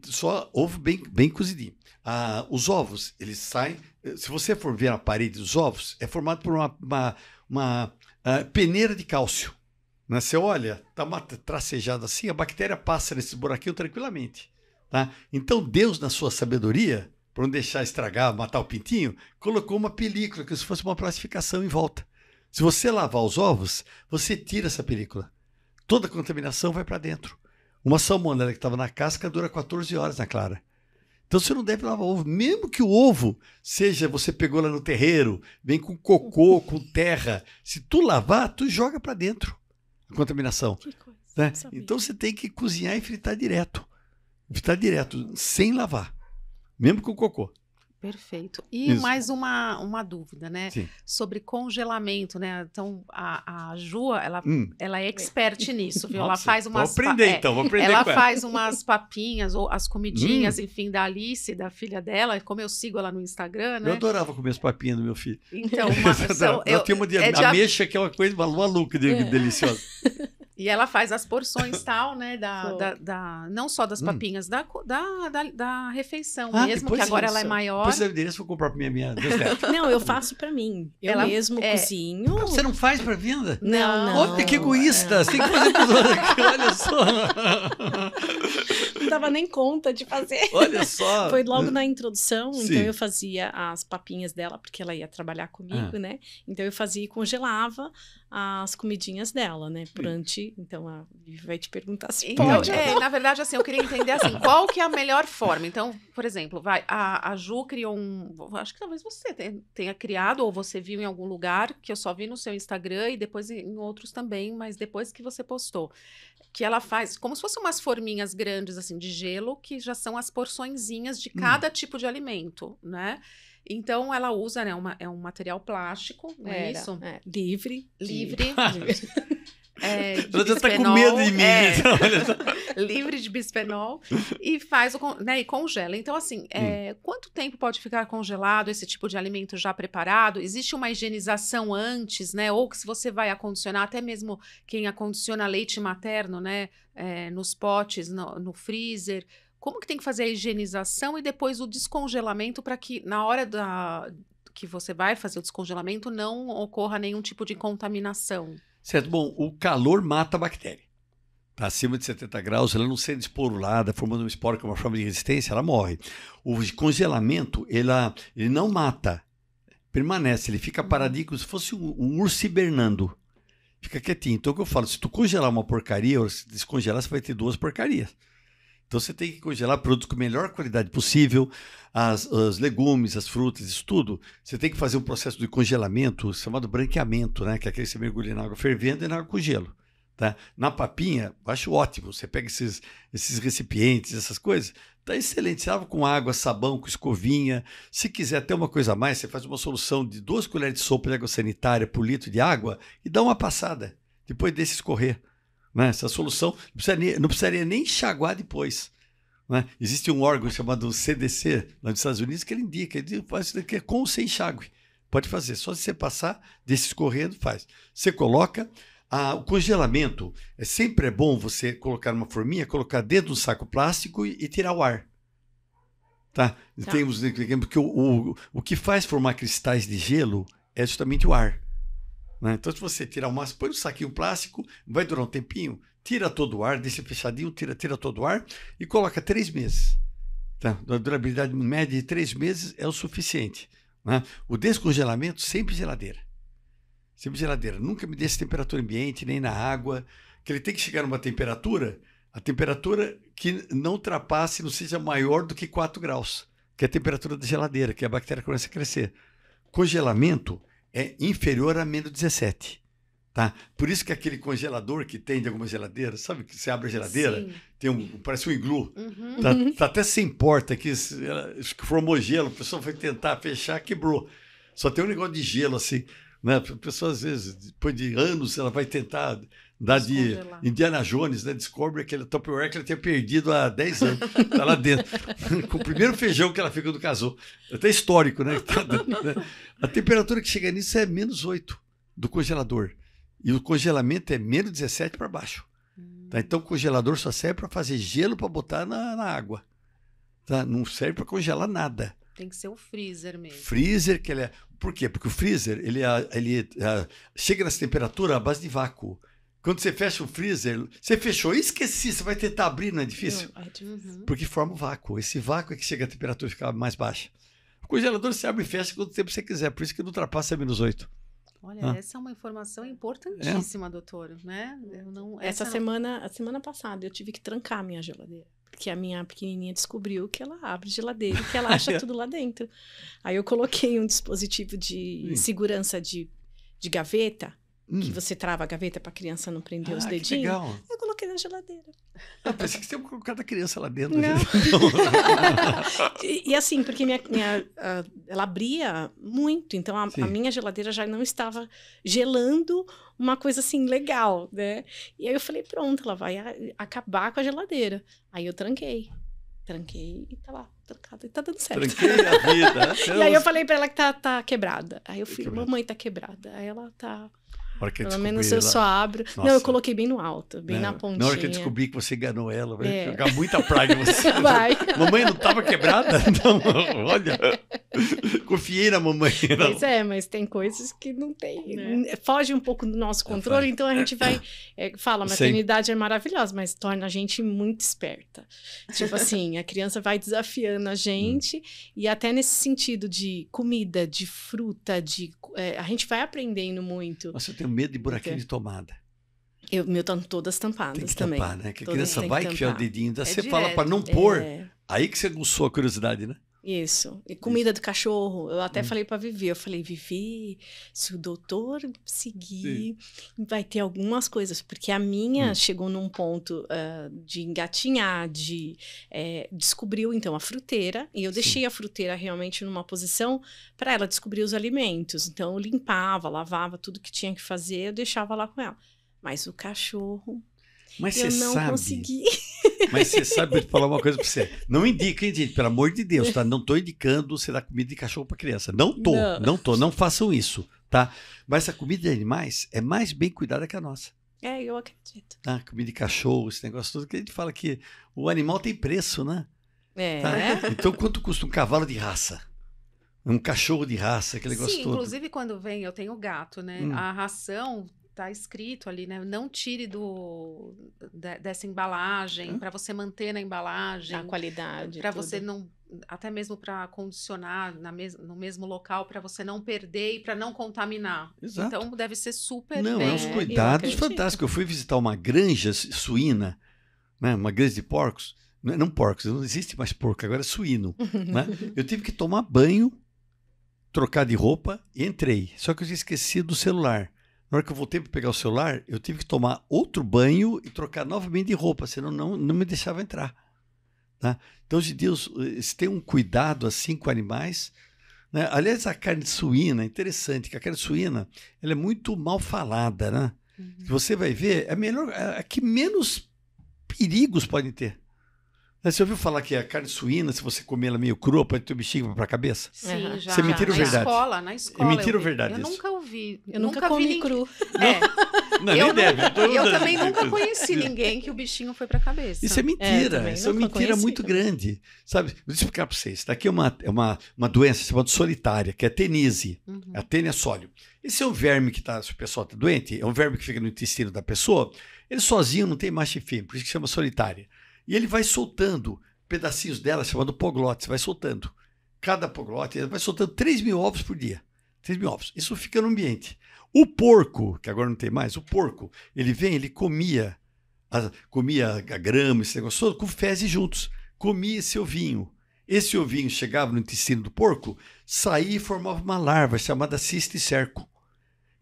Só ovo bem, bem cozidinho. Ah, os ovos, eles saem. Se você for ver a parede dos ovos, é formado por uma, uma, uma uh, peneira de cálcio. Né? Você olha, está tracejado assim, a bactéria passa nesse buraquinho tranquilamente. Tá? Então, Deus, na sua sabedoria, para não deixar estragar, matar o pintinho, colocou uma película, que se fosse uma plastificação em volta. Se você lavar os ovos, você tira essa película. Toda a contaminação vai para dentro. Uma salmonela que estava na casca dura 14 horas na clara. Então você não deve lavar ovo, mesmo que o ovo seja você pegou lá no terreiro, vem com cocô, com terra. Se tu lavar, tu joga para dentro a contaminação. Que coisa, né? Então você tem que cozinhar e fritar direto. Fritar direto, sem lavar mesmo com cocô. Perfeito. E Isso. mais uma, uma dúvida, né? Sim. Sobre congelamento, né? Então, a, a Ju, ela, hum. ela é expert *laughs* nisso, viu? Nossa, ela faz umas. Vou aprender, é, então, vou aprender. Ela, ela faz umas *laughs* papinhas, ou as comidinhas, hum. enfim, da Alice, da filha dela, como eu sigo ela no Instagram, né? Eu adorava comer as papinhas do meu filho. Então, uma, *laughs* então, eu, eu, tenho uma de, é de ameixa, que é uma coisa maluca, de, é. deliciosa. E ela faz as porções tal, né? Da, *laughs* da, da, não só das hum. papinhas, hum. da, da, da, da, refeição ah, mesmo, que agora isso. ela é maior. Depois eu endereço, vou comprar pra minha. minha não, eu faço pra mim. Eu ela, mesmo é... cozinho. Você não faz pra venda? Não, não. Olha que egoísta. É. Você tem que fazer com outros aqui, olha só. *laughs* dava nem conta de fazer. *laughs* Olha só. Foi logo na introdução, então Sim. então eu fazia as papinhas dela, porque ela ia trabalhar comigo, ah. né? Então eu fazia e congelava as comidinhas dela, né? durante então a Vivi vai te perguntar se então, pode. É, na verdade, assim, eu queria entender assim, *laughs* qual que é a melhor forma. Então, por exemplo, vai, a, a Ju criou um. Acho que talvez você tenha criado, ou você viu em algum lugar, que eu só vi no seu Instagram e depois em outros também, mas depois que você postou que ela faz como se fossem umas forminhas grandes assim de gelo, que já são as porçõezinhas de hum. cada hum. tipo de alimento, né? Então ela usa, né, uma, é um material plástico, não é isso? É. Livre. Livre. Livre. *laughs* É, Ela *laughs* já está com medo de mim. É, então, *laughs* livre de bisfenol e faz o né, e congela. Então, assim, é, hum. quanto tempo pode ficar congelado esse tipo de alimento já preparado? Existe uma higienização antes, né? Ou que se você vai acondicionar, até mesmo quem acondiciona leite materno, né? É, nos potes, no, no freezer. Como que tem que fazer a higienização e depois o descongelamento para que na hora da, que você vai fazer o descongelamento não ocorra nenhum tipo de contaminação? Certo? Bom, o calor mata a bactéria. Tá acima de 70 graus, ela não sendo esporulada, formando um esporo que é uma forma de resistência, ela morre. O congelamento, ela, ele não mata, permanece, ele fica paradinho como se fosse um, um urso hibernando. Fica quietinho. Então, o que eu falo, se tu congelar uma porcaria, ou se descongelar, você vai ter duas porcarias. Então você tem que congelar produtos com a melhor qualidade possível, as, as, legumes, as frutas, isso tudo. Você tem que fazer um processo de congelamento chamado branqueamento, né? Que é aquele que você mergulha na água fervendo e na água com gelo. Tá? Na papinha, acho ótimo. Você pega esses, esses recipientes, essas coisas, tá excelente. Você lava com água, sabão, com escovinha. Se quiser até uma coisa a mais, você faz uma solução de duas colheres de sopa de água sanitária por litro de água e dá uma passada. Depois desse escorrer. Né? Essa solução não precisaria, não precisaria nem enxaguar depois. Né? Existe um órgão chamado CDC, lá nos Estados Unidos, que ele indica, ele faz isso daqui é com ou sem enxágue. Pode fazer, só se você passar desse escorrendo, faz. Você coloca, ah, o congelamento, é sempre é bom você colocar uma forminha, colocar dentro do saco plástico e, e tirar o ar. Tá? tá. Temos, né, porque o, o, o que faz formar cristais de gelo é justamente o ar. Né? Então, se você tirar o máximo, põe um saquinho plástico, vai durar um tempinho, tira todo o ar, deixa fechadinho, tira, tira todo o ar e coloca três meses. Tá? A durabilidade média de três meses é o suficiente. Né? O descongelamento sempre geladeira. Sempre geladeira. Nunca me deixe temperatura ambiente, nem na água, que ele tem que chegar numa temperatura, a temperatura que não ultrapasse, não seja maior do que 4 graus, que é a temperatura da geladeira, que é a bactéria começa a crescer. Congelamento é inferior a menos 17. Tá? Por isso que aquele congelador que tem de alguma geladeira, sabe que você abre a geladeira, tem um, parece um iglu. Uhum. Tá, uhum. tá, até sem porta aqui, formou gelo, a pessoa foi tentar fechar, quebrou. Só tem um negócio de gelo assim. Né? A pessoa, às vezes, depois de anos, ela vai tentar da de Indiana Jones, né? Discovery, aquele Tupperware que ela tinha perdido há 10 anos. Tá lá dentro. *laughs* Com o primeiro feijão que ela fica do casou. É até histórico, né? Tá dentro, né? A temperatura que chega nisso é menos 8 do congelador. E o congelamento é menos 17 para baixo. Tá? Hum. Então o congelador só serve para fazer gelo para botar na, na água. Tá? Não serve para congelar nada. Tem que ser o freezer mesmo. Freezer, que ele é. Por quê? Porque o freezer ele, é, ele, ele, é, ele chega nessa temperatura à base de vácuo. Quando você fecha o freezer, você fechou esqueci, você vai tentar abrir, não é difícil? Uhum. Porque forma o vácuo. Esse vácuo é que chega a temperatura ficar mais baixa. O congelador se abre e fecha quanto tempo você quiser, por isso que não ultrapassa menos 8. Olha, ah. essa é uma informação é. importantíssima, é? doutor, né? Não, essa, essa semana, a semana passada, eu tive que trancar a minha geladeira porque a minha pequenininha descobriu que ela abre geladeira, que ela acha *laughs* tudo lá dentro. Aí eu coloquei um dispositivo de segurança de, de gaveta hum. que você trava a gaveta para a criança não prender ah, os dedinhos. legal. Eu coloquei na geladeira. Eu que você ia colocar criança lá dentro. Né? Não. *laughs* e, e, assim, porque minha, minha, ela abria muito, então a, a, minha geladeira já não estava gelando uma coisa assim legal, né? E aí eu falei, pronto, ela vai acabar com a geladeira. Aí eu tranquei tranquei e tá lá, trancado. E tá dando certo. Tranquei a vida. *laughs* e aí eu falei pra ela que tá, tá quebrada. Aí eu tá fui, mamãe tá quebrada. Aí ela tá hora que Pelo menos eu ela... só abro. Nossa. Não, eu coloquei bem no alto, bem não, é. na pontinha. Na hora que eu descobri que você enganou ela, vai é. jogar muita praga em *laughs* você. Vai. Mamãe não estava quebrada? *laughs* Não, olha. Confiei na mamãe. Não. Pois é, mas tem coisas que não tem. Né? Foge um pouco do nosso é, controle, então a gente vai. É, fala, a maternidade Sim. é maravilhosa, mas torna a gente muito esperta. Tipo assim, a criança vai desafiando a gente hum. e até nesse sentido de comida, de fruta, de. É, a gente vai aprendendo muito. Nossa, eu tenho medo de buraquinho de tomada. Eu, meu estão todas tampadas tem que tampar, Né? Que a criança vai enfiar o dedinho, daí é você fala para não pôr. É... Aí que você aguçou a curiosidade, né? Isso. E comida Isso. do cachorro. Eu até hum. falei para Vivi, eu falei, Vivi, se o doutor seguir, Sim. vai ter algumas coisas. Porque a minha hum. chegou num ponto uh, de engatinhar, de é, descobriu então a fruteira. E eu Sim. deixei a fruteira realmente numa posição para ela descobrir os alimentos. Então eu limpava, lavava tudo que tinha que fazer, eu deixava lá com ela. Mas o cachorro. Mas eu não sabe. consegui. *laughs* Mas você sabe, eu te falar uma coisa pra você. Não indica, hein, gente? Pelo amor de Deus, tá? Não tô indicando você dar comida de cachorro pra criança. Não tô, não, não tô. Não façam isso, tá? Mas a comida de animais é mais bem cuidada que a nossa. É, eu acredito. Ah, comida de cachorro, esse negócio todo, que a gente fala que o animal tem preço, né? É. Tá? Então, quanto custa um cavalo de raça? Um cachorro de raça, aquele negócio Sim, todo. inclusive quando vem, eu tenho gato, né? Hum. A ração tá escrito ali, né? Não tire do de, dessa embalagem, hum? para você manter na embalagem a qualidade, para você não até mesmo para condicionar na mes no mesmo local para você não perder e para não contaminar. Exato. Então deve ser super Não, é bem. é uns cuidados eu fantásticos. Eu fui visitar uma granja suína, né? Uma granja de porcos, não, não porcos, não existe mais porco, agora é suíno, *laughs* né? Eu tive que tomar banho trocar de roupa e entrei. Só que eu tinha esquecido o celular. Na hora que eu voltei para pegar o celular, eu tive que tomar outro banho e trocar novamente de roupa, senão não, não me deixava entrar. Tá? Então, de Deus, eh, se tem um cuidado assim com animais. Né? Aliás, a carne suína, interessante, que a carne suína ela é muito mal falada. Né? Uhum. Você vai ver, é melhor, é, é que menos perigos podem ter. Você ouviu falar que a carne suína, se você comer ela meio crua, pode ter bexiga para a cabeça? Sim, uhum. já. Você mentira ou verdade? Na escola, na escola. É mentira ou verdade? Eu isso? nunca ouvi. Eu nunca, nunca comi ninguém... cru. É. é. Não, eu, deve, eu, eu, também nunca conheci ninguém que o bichinho foi para a cabeça. Isso é mentira. É, isso é uma mentira conheci, muito também. grande. Sabe? Vou explicar para vocês. Daqui é uma, é uma, uma doença chamada solitária, que é a tenise. Uhum. A tênia é sólio. Esse é um verme que está, se o pessoal tá doente, é um verme que fica no intestino da pessoa. Ele sozinho não tem macho e fêmea, por isso que chama solitária. E ele vai soltando pedacinhos dela, chamado poglotes, vai soltando. Cada poglote, vai soltando 3 mil ovos por dia. 3 mil ovos. Isso fica no ambiente. O porco, que agora não tem mais, o porco, ele vem, ele comia, a, comia a grama, esse negócio todo, com fezes juntos. Comia esse ovinho. Esse ovinho chegava no intestino do porco, saía e formava uma larva chamada cisticerco.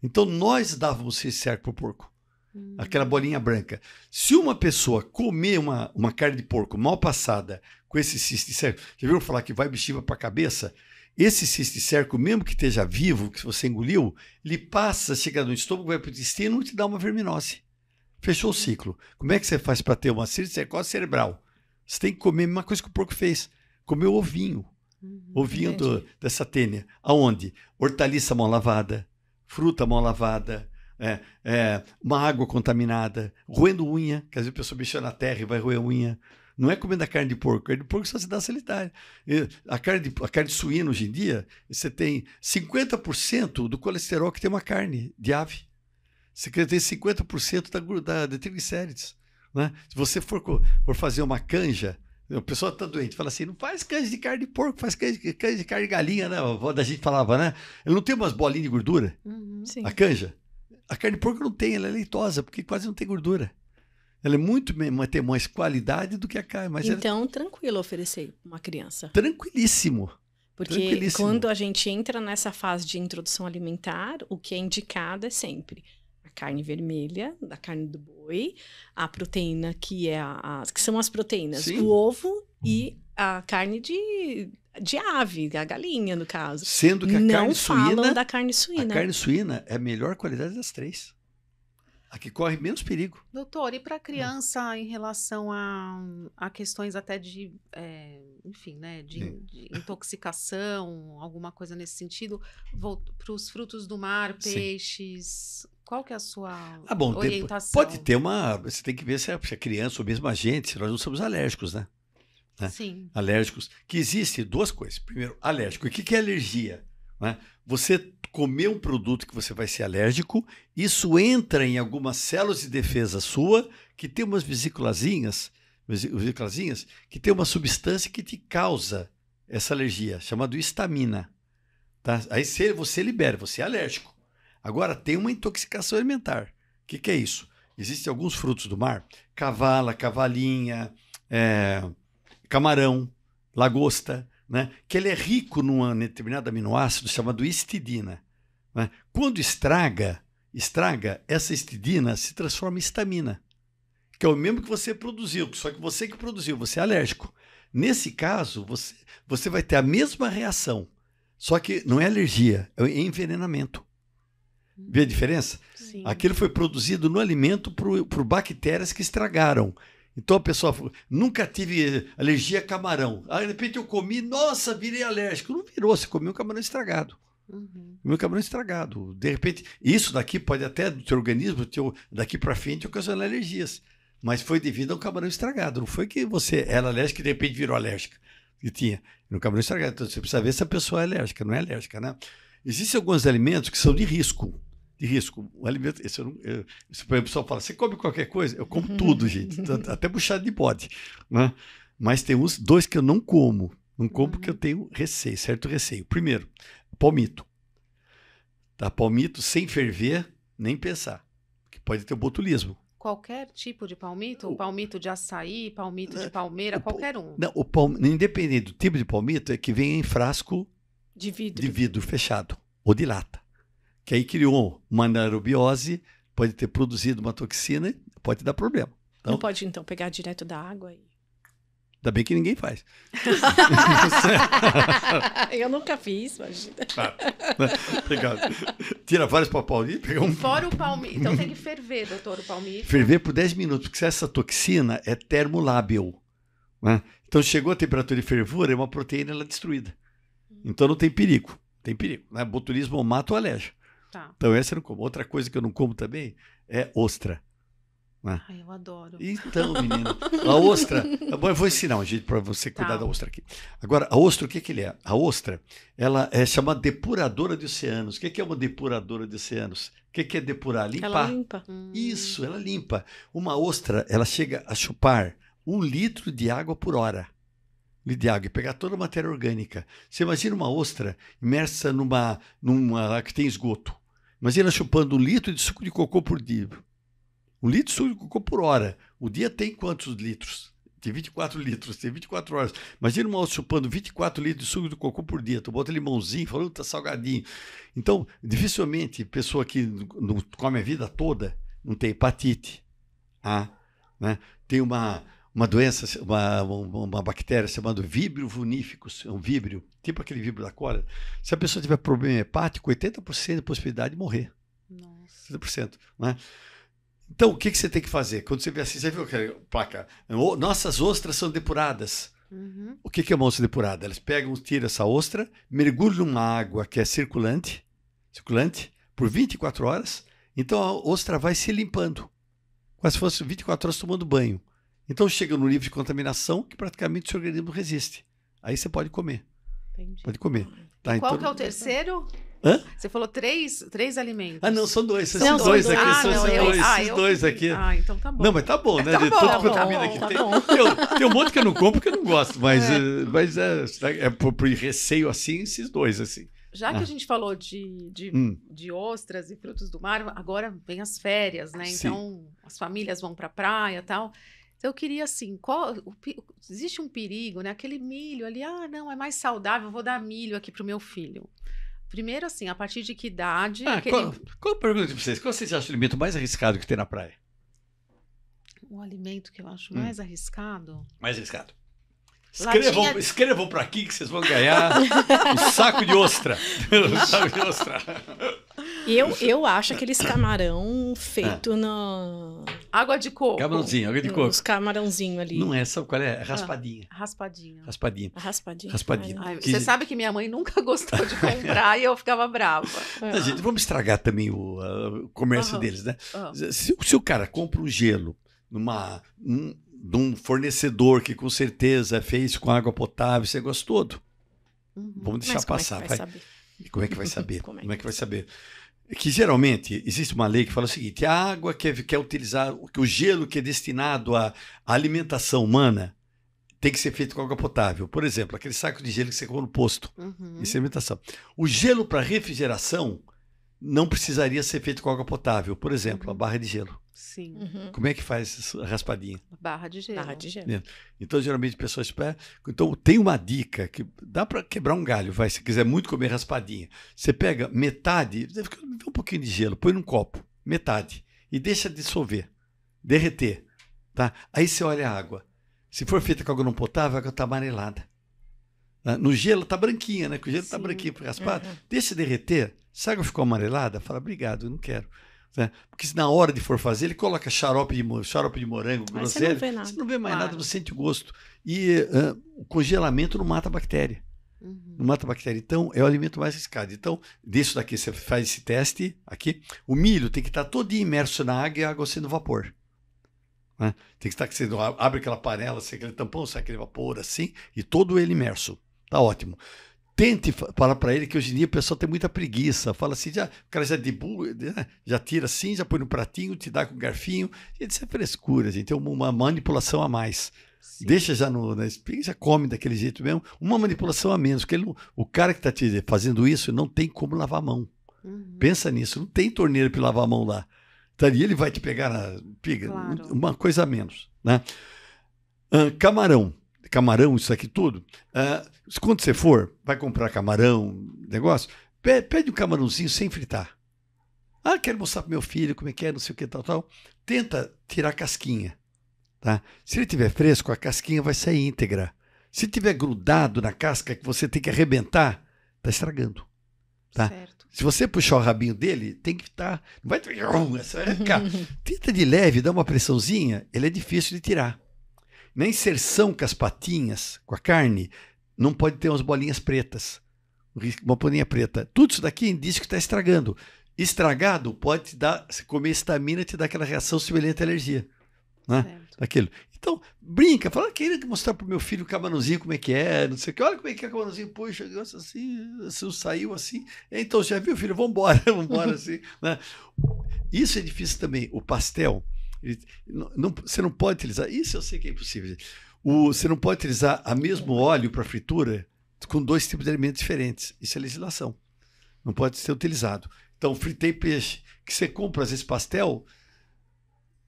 Então nós dávamos cisticerco para o porco. Hum. Aquela bolinha branca. Se uma pessoa comer uma, uma carne de porco mal passada com esse cisticerco, já viram falar que vai bexiga para a cabeça? Esse cisticerco, mesmo que esteja vivo, que você engoliu, ele passa, chega no estômago, vai para o intestino e te dá uma verminose. Fechou o hum. ciclo. Como é que você faz para ter uma cisticercose cerebral? Você tem que comer a mesma coisa que o porco fez. Comer ovinho. Uhum, ovinho do, dessa tênia. Aonde? Hortaliça mal lavada, fruta mal lavada, é, é, uma água contaminada, roendo unha, que às vezes a pessoa mexeu na terra e vai roer unha. Não é comendo a carne de porco, a carne de porco só se dá sanitária. A carne, de, a carne de suína hoje em dia, você tem 50% do colesterol que tem uma carne de ave. Você tem 50% da, da, de triglicérides. Né? Se você for, for fazer uma canja, o pessoal está doente, fala assim: não faz canja de carne de porco, faz canja, canja de carne de galinha, né? A avó da gente falava, né? Ele não tem umas bolinhas de gordura? Uhum, a canja? A carne de porco não tem, ela é leitosa, porque quase não tem gordura. Ela é muito tem mais qualidade do que a carne. Mas é então, ela... tranquilo oferecer uma criança. Tranquilíssimo. Porque tranquilíssimo. quando a gente entra nessa fase de introdução alimentar, o que é indicado é sempre a carne vermelha, da carne do boi, a proteína que é a, a que são as proteínas, Sim. o ovo e a carne de de ave, a galinha, no caso. Sendo que a não carne suína. da carne suína. A carne suína é a melhor qualidade das três. A que corre menos perigo. Doutor, e para criança é. em relação a, a questões até de, é, enfim, né, de, de, intoxicação, alguma coisa nesse sentido, para os frutos do mar, peixes, Sim. qual que é a sua ah, bom, orientação? Tem, pode ter uma, você tem que ver se é se a é criança ou mesmo a gente, nós não somos alérgicos, né? né? Sim. alérgicos, que existe duas coisas. Primeiro, alérgico. E o que, que é alergia? Né? Você comer um produto que você vai ser alérgico, isso entra em algumas células de defesa sua que tem umas vesiculazinhas, vesiculazinhas que tem uma substância que te causa essa alergia, chamada histamina. Tá? Aí você, você libera, você é alérgico. Agora tem uma intoxicação alimentar. O que, que é isso? Existem alguns frutos do mar, cavala, cavalinha, é, camarão, lagosta, né? que ele é rico num determinado aminoácido chamado histidina. Né? Quando estraga, estraga, essa histidina se transforma em histamina, que é o mesmo que você produziu, só que você que produziu, você é alérgico. Nesse caso, você, você vai ter a mesma reação, só que não é alergia, é envenenamento. Vê a diferença? Sim. Aquilo foi produzido no alimento por, por bactérias que estragaram. Então, a falou, nunca tive eh, alergia a camarão. Aí, de repente, eu comi, nossa, virei alérgico. Não virou, você comeu um camarão estragado. Uhum. Meu camarão estragado. De repente, isso daqui pode até, do teu organismo, teu, daqui para frente, ocasionar alergias. Mas foi devido a um camarão estragado. Não foi que você era alérgica e de repente virou alérgica. E tinha. No camarão estragado. Então, você precisa ver se a pessoa é alérgica, não é alérgica, né? Existem alguns alimentos que são de risco de risco. o alimento, esse eu não, eu, esse, por exemplo, o pessoal fala, você come qualquer coisa? Eu como uhum. tudo, gente, até buchada de bode. Né? Mas tem uns dois que eu não como. Não como porque eu uhum. tenho receio, certo receio. Primeiro, palmito. Tá, palmito sem ferver, nem pensar. Que pode ter o botulismo qualquer tipo de palmito? O, palmito de açaí, palmito de é, palmeira, o, qualquer um. Não, o palm, independente do tipo de palmito, é que vem em frasco de vidro, de vidro fechado ou de lata que aí criou uma anaerobiose, pode ter produzido uma toxina, pode dar problema. Então, Não pode, então, pegar direto da água e... Ainda bem que ninguém faz. *laughs* eu nunca fiz, imagina. Ah, né? Tira vários para palmito, pega um. Fora o palmito. Então tem que ferver, doutor, o palmito. Ferver por 10 minutos, porque essa toxina é termolábil. Né? Então chegou a temperatura de fervura, é uma proteína ela é destruída. Hum. Então não tem perigo. Tem perigo. Né? Botulismo mata ou aleja. Tá. Então, essa eu não como. Outra coisa que eu não como também é ostra. Né? Ai, eu adoro. Então, menina, a ostra. É eu vou ensinar um jeito para você cuidar tá. da ostra aqui. Agora, a ostra, o que, que ele é? A ostra, ela é chamada depuradora de oceanos. O que, que é uma depuradora de oceanos? O que, que é depurar? Limpar. Ela limpa. Isso, ela limpa. Uma ostra, ela chega a chupar um litro de água por hora de água e pegar toda a matéria orgânica. Você imagina uma ostra imersa numa, numa que tem esgoto. Imagina chupando um litro de suco de cocô por dia. Um litro de suco de cocô por hora. O dia tem quantos litros? Tem 24 litros, tem 24 horas. Imagina um moço chupando 24 litros de suco de cocô por dia. Tu bota limãozinho, falando tá salgadinho. Então, dificilmente, pessoa que não come a vida toda não tem hepatite. Ah, né? Tem uma uma doença, uma, uma bactéria chamada vibrio vuníficus, um vibrio tipo aquele vibrio da cólera. Se a pessoa tiver problema hepático, 80% de possibilidade de morrer. Nossa. 80%, né? Então, o que, que você tem que fazer? Quando você vê assim, você viu que é, placa, nossas ostras são depuradas. Uhum. O que, que é uma ostra depurada? Elas pegam, tiram essa ostra, mergulham numa água que é circulante, circulante, por 24 horas. Então, a ostra vai se limpando, como se fosse 24 horas tomando banho. Então chega no nível de contaminação que praticamente o seu organismo resiste. Aí você pode comer. Entendi. Pode comer. Tá, qual então... que é o terceiro? Hã? Você falou três, três alimentos. Ah, não, são dois. são dois, dois, aqui, ah, são não, esses eu, dois, ah, esses dois aqui. Ah, então tá bom. Não, mas tá bom, né? *laughs* Tá de bom, tá contamina bom, aqui. Tá tem, bom. Tem, *laughs* tem, um monte que eu não compro porque eu não gosto, mas é, eh, mas é, é por, por receio assim, esses dois assim. Já ah. que a ah. gente falou de, de, hum. de, ostras e frutos do mar, agora vem as férias, né? Então Sim. as famílias vão para praia e tal. Então, eu queria assim, qual, o, existe um perigo, né? Aquele milho ali, ah, não, é mais saudável, vou dar milho aqui pro meu filho. Primeiro, assim, a partir de que idade. Ah, aquele... qual, qual a pergunta de vocês? Qual vocês acham o alimento mais arriscado que tem na praia? O alimento que eu acho hum. mais arriscado. Mais arriscado. Escrevam, Latinha... escrevam para aqui que vocês vão ganhar um saco de ostra. *laughs* *laughs* um saco de ostra. Eu, eu acho aqueles camarão feito é. na. Água de coco. Camarãozinho, água de coco. Os camarãozinho ali. Não é, sabe qual é? Raspadinha. Ah, raspadinha. Raspadinha. Raspadinha. Raspadinha. Ai, que... Você sabe que minha mãe nunca *laughs* gostou de é. comprar e eu ficava brava. É. Não, gente, vamos estragar também o, uh, o comércio deles, né? Se, se, o cara compra um gelo numa. Um, de um fornecedor que com certeza fez com água potável, esse negócio todo. Uhum. Vamos deixar Mas passar. Como é que vai, vai. Como é que vai saber? *laughs* como, é que como é que vai saber? que geralmente existe uma lei que fala o seguinte: a água que é, que é utilizada, o gelo que é destinado à alimentação humana tem que ser feito com água potável. Por exemplo, aquele saco de gelo que você compra no posto. Uhum. Isso é alimentação. O gelo para refrigeração não precisaria ser feito com água potável. Por exemplo, uhum. a barra de gelo. Sim. Uhum. Como é que faz a raspadinha? Barra de gelo. Barra de gelo. Então, geralmente, pessoas pegam. Então, tem uma dica que dá para quebrar um galho, vai. Se quiser muito comer raspadinha, você pega metade, um pouquinho de gelo, põe num copo, metade, e deixa dissolver, derreter. Tá? Aí você olha a água. Se for feita com água não potável, a água está amarelada. Né? No gelo está branquinha, né? Porque o gelo está branquinho, raspado. Uhum. Deixa derreter. Se a água ficou amarelada, fala, obrigado, eu não quero. Né? Porque se na hora de for fazer, ele coloca xarope de, xarope de morango, groselha. Você, você não vê, mais claro. nada, não sente o gosto. E uh, o congelamento não mata a bactéria. Uhum. Não mata a bactéria. Então, é o alimento mais arriscado. Então, disso daqui, você faz esse teste aqui. O milho tem que estar todo imerso na água e a água sendo vapor. Né? Tem que estar que você abre aquela panela, sem aquele tampão, sai aquele vapor assim, e todo ele imerso. Tá ótimo tente falar para ele que hoje em dia o pessoal tem muita preguiça. Fala assim, já, o cara já debulha, né? já tira assim, já põe no pratinho, te dá com garfinho. Isso é frescura, gente. É uma manipulação a mais. Sim. Deixa já no, na né, já come daquele jeito mesmo. Uma manipulação a menos, porque ele o cara que está te fazendo isso não tem como lavar a mão. Uhum. Pensa nisso, não tem torneira para lavar a mão lá. Então, tá e ele vai te pegar na piga, claro. uma coisa a menos. Né? Uh, camarão camarão, isso aqui tudo. Uh, quando você for, vai comprar camarão, negócio, pede, um camarãozinho sem fritar. Ah, quero mostrar para meu filho como é que é, não sei o que, tal, tal. Tenta tirar a casquinha. Tá? Se ele tiver fresco, a casquinha vai sair íntegra. Se tiver grudado na casca que você tem que arrebentar, tá estragando. Tá? Certo. Se você puxar o rabinho dele, tem que estar. Tá, não vai. *laughs* É *laughs* Tenta de leve, dá uma pressãozinha, ele é difícil de tirar. Na inserção com as patinhas, com a carne, não pode ter umas bolinhas pretas, uma bolinha preta. Tudo isso daqui é diz que está estragando. Estragado pode te dar, se comer estamina, te dá aquela reação semelhante à alergia. Né? Daquilo. Então, brinca, fala, ah, queria mostrar pro meu filho o camarãozinho como é que é, não sei o que. Olha como é que é o camarãozinho, poxa, assim, assim, saiu assim. É, então, já viu, filho? Vambora, *laughs* vambora, assim. Né? Isso é difícil também. O pastel não, você não pode utilizar. Isso eu sei que é impossível. O, você não pode utilizar o mesmo óleo para fritura com dois tipos de alimentos diferentes. Isso é legislação. Não pode ser utilizado. Então, fritei peixe, que você compra às vezes pastel,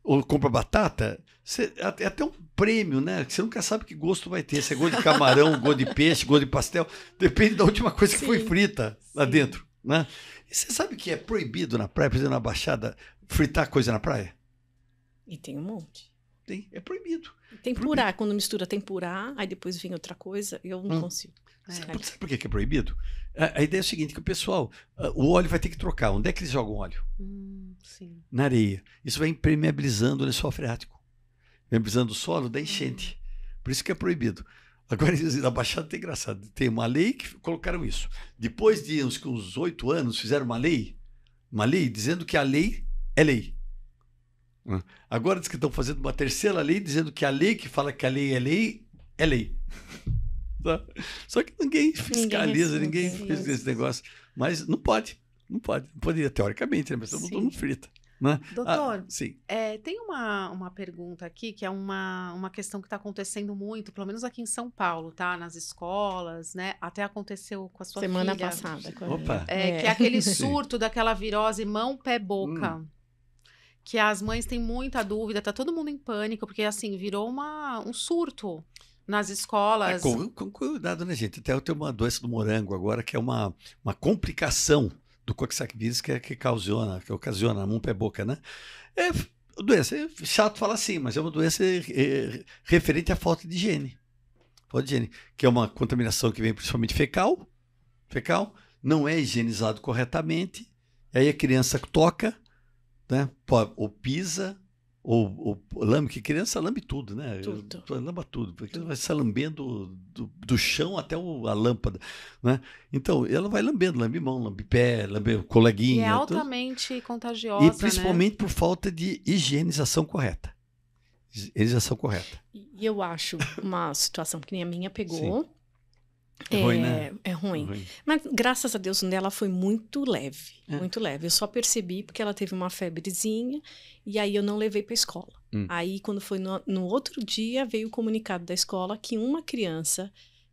ou compra batata, você, é até um prêmio, né? Que você nunca sabe que gosto vai ter. Se é gosto de camarão, gosto de peixe, gosto de pastel. Depende da última coisa que sim, foi frita sim. lá dentro, né? E você sabe que é proibido na praia, por exemplo, na Baixada, fritar coisa na praia? E tem um monte. Tem, é proibido. Tempurá, proibido. quando mistura tempurá, aí depois vem outra coisa, eu não hum. consigo. Sabe, é. sabe por que é proibido? A, a, ideia é a seguinte, que o pessoal, ah, o óleo vai ter que trocar. Onde é que eles jogam óleo? Hum, Na areia. Isso vai impermeabilizando o lençol freático. Impermeabilizando o solo da enchente. Hum. Por isso que é proibido. Agora, *laughs* na Baixada tem engraçado. Tem uma lei que colocaram isso. Depois de uns oito anos, fizeram uma lei, uma lei dizendo que a lei é lei. Né? Agora diz que estão fazendo uma terceira lei dizendo que a lei que fala que a lei é lei é lei. *laughs* Tá? Só que ninguém fiscaliza, ninguém, ninguém fez é. esse negócio. Mas não pode, não pode. Não poderia, teoricamente, né? mas todo mundo frita. Né? Doutor, ah, sim. É, tem uma, uma pergunta aqui que é uma, uma questão que está acontecendo muito, pelo menos aqui em São Paulo, tá? Nas escolas, né? Até aconteceu com a sua Semana filha. Semana passada. É, é. Que é, é. aquele *laughs* surto daquela virose mão, pé, boca. Hum que as mães têm muita dúvida, tá todo mundo em pânico, porque assim, virou uma, um surto nas é, escolas. É, com, com, cuidado, né, gente? Até eu tenho uma doença do morango agora, que é uma, uma complicação do coxsackiesis que, é, que ocasiona, que ocasiona, mão pé boca, né? É doença, é chato falar assim, mas é uma doença é, referente à falta de higiene. Falta de higiene, que é uma contaminação que vem principalmente fecal, fecal, não é higienizado corretamente, aí a criança toca, né? Ou pisa, ou, ou lambe, que criança lambe tudo, né? Tudo. Lamba tudo, porque ela vai se lambendo do, do chão até o, a lâmpada, né? Então, ela vai lambendo, lambe mão, lambe pé, lambe coleguinha. E é altamente tudo. contagiosa, E né? principalmente né? por falta de higienização correta. Higienização correta. E eu acho uma situação que nem a minha pegou, Sim. É, é ruim, né? É ruim. ruim. Mas graças a Deus nela né, foi muito leve, é. muito leve. Eu só percebi porque ela teve uma febrezinha e aí eu não levei para escola. Hum. Aí quando foi no, no outro dia veio o comunicado da escola que uma criança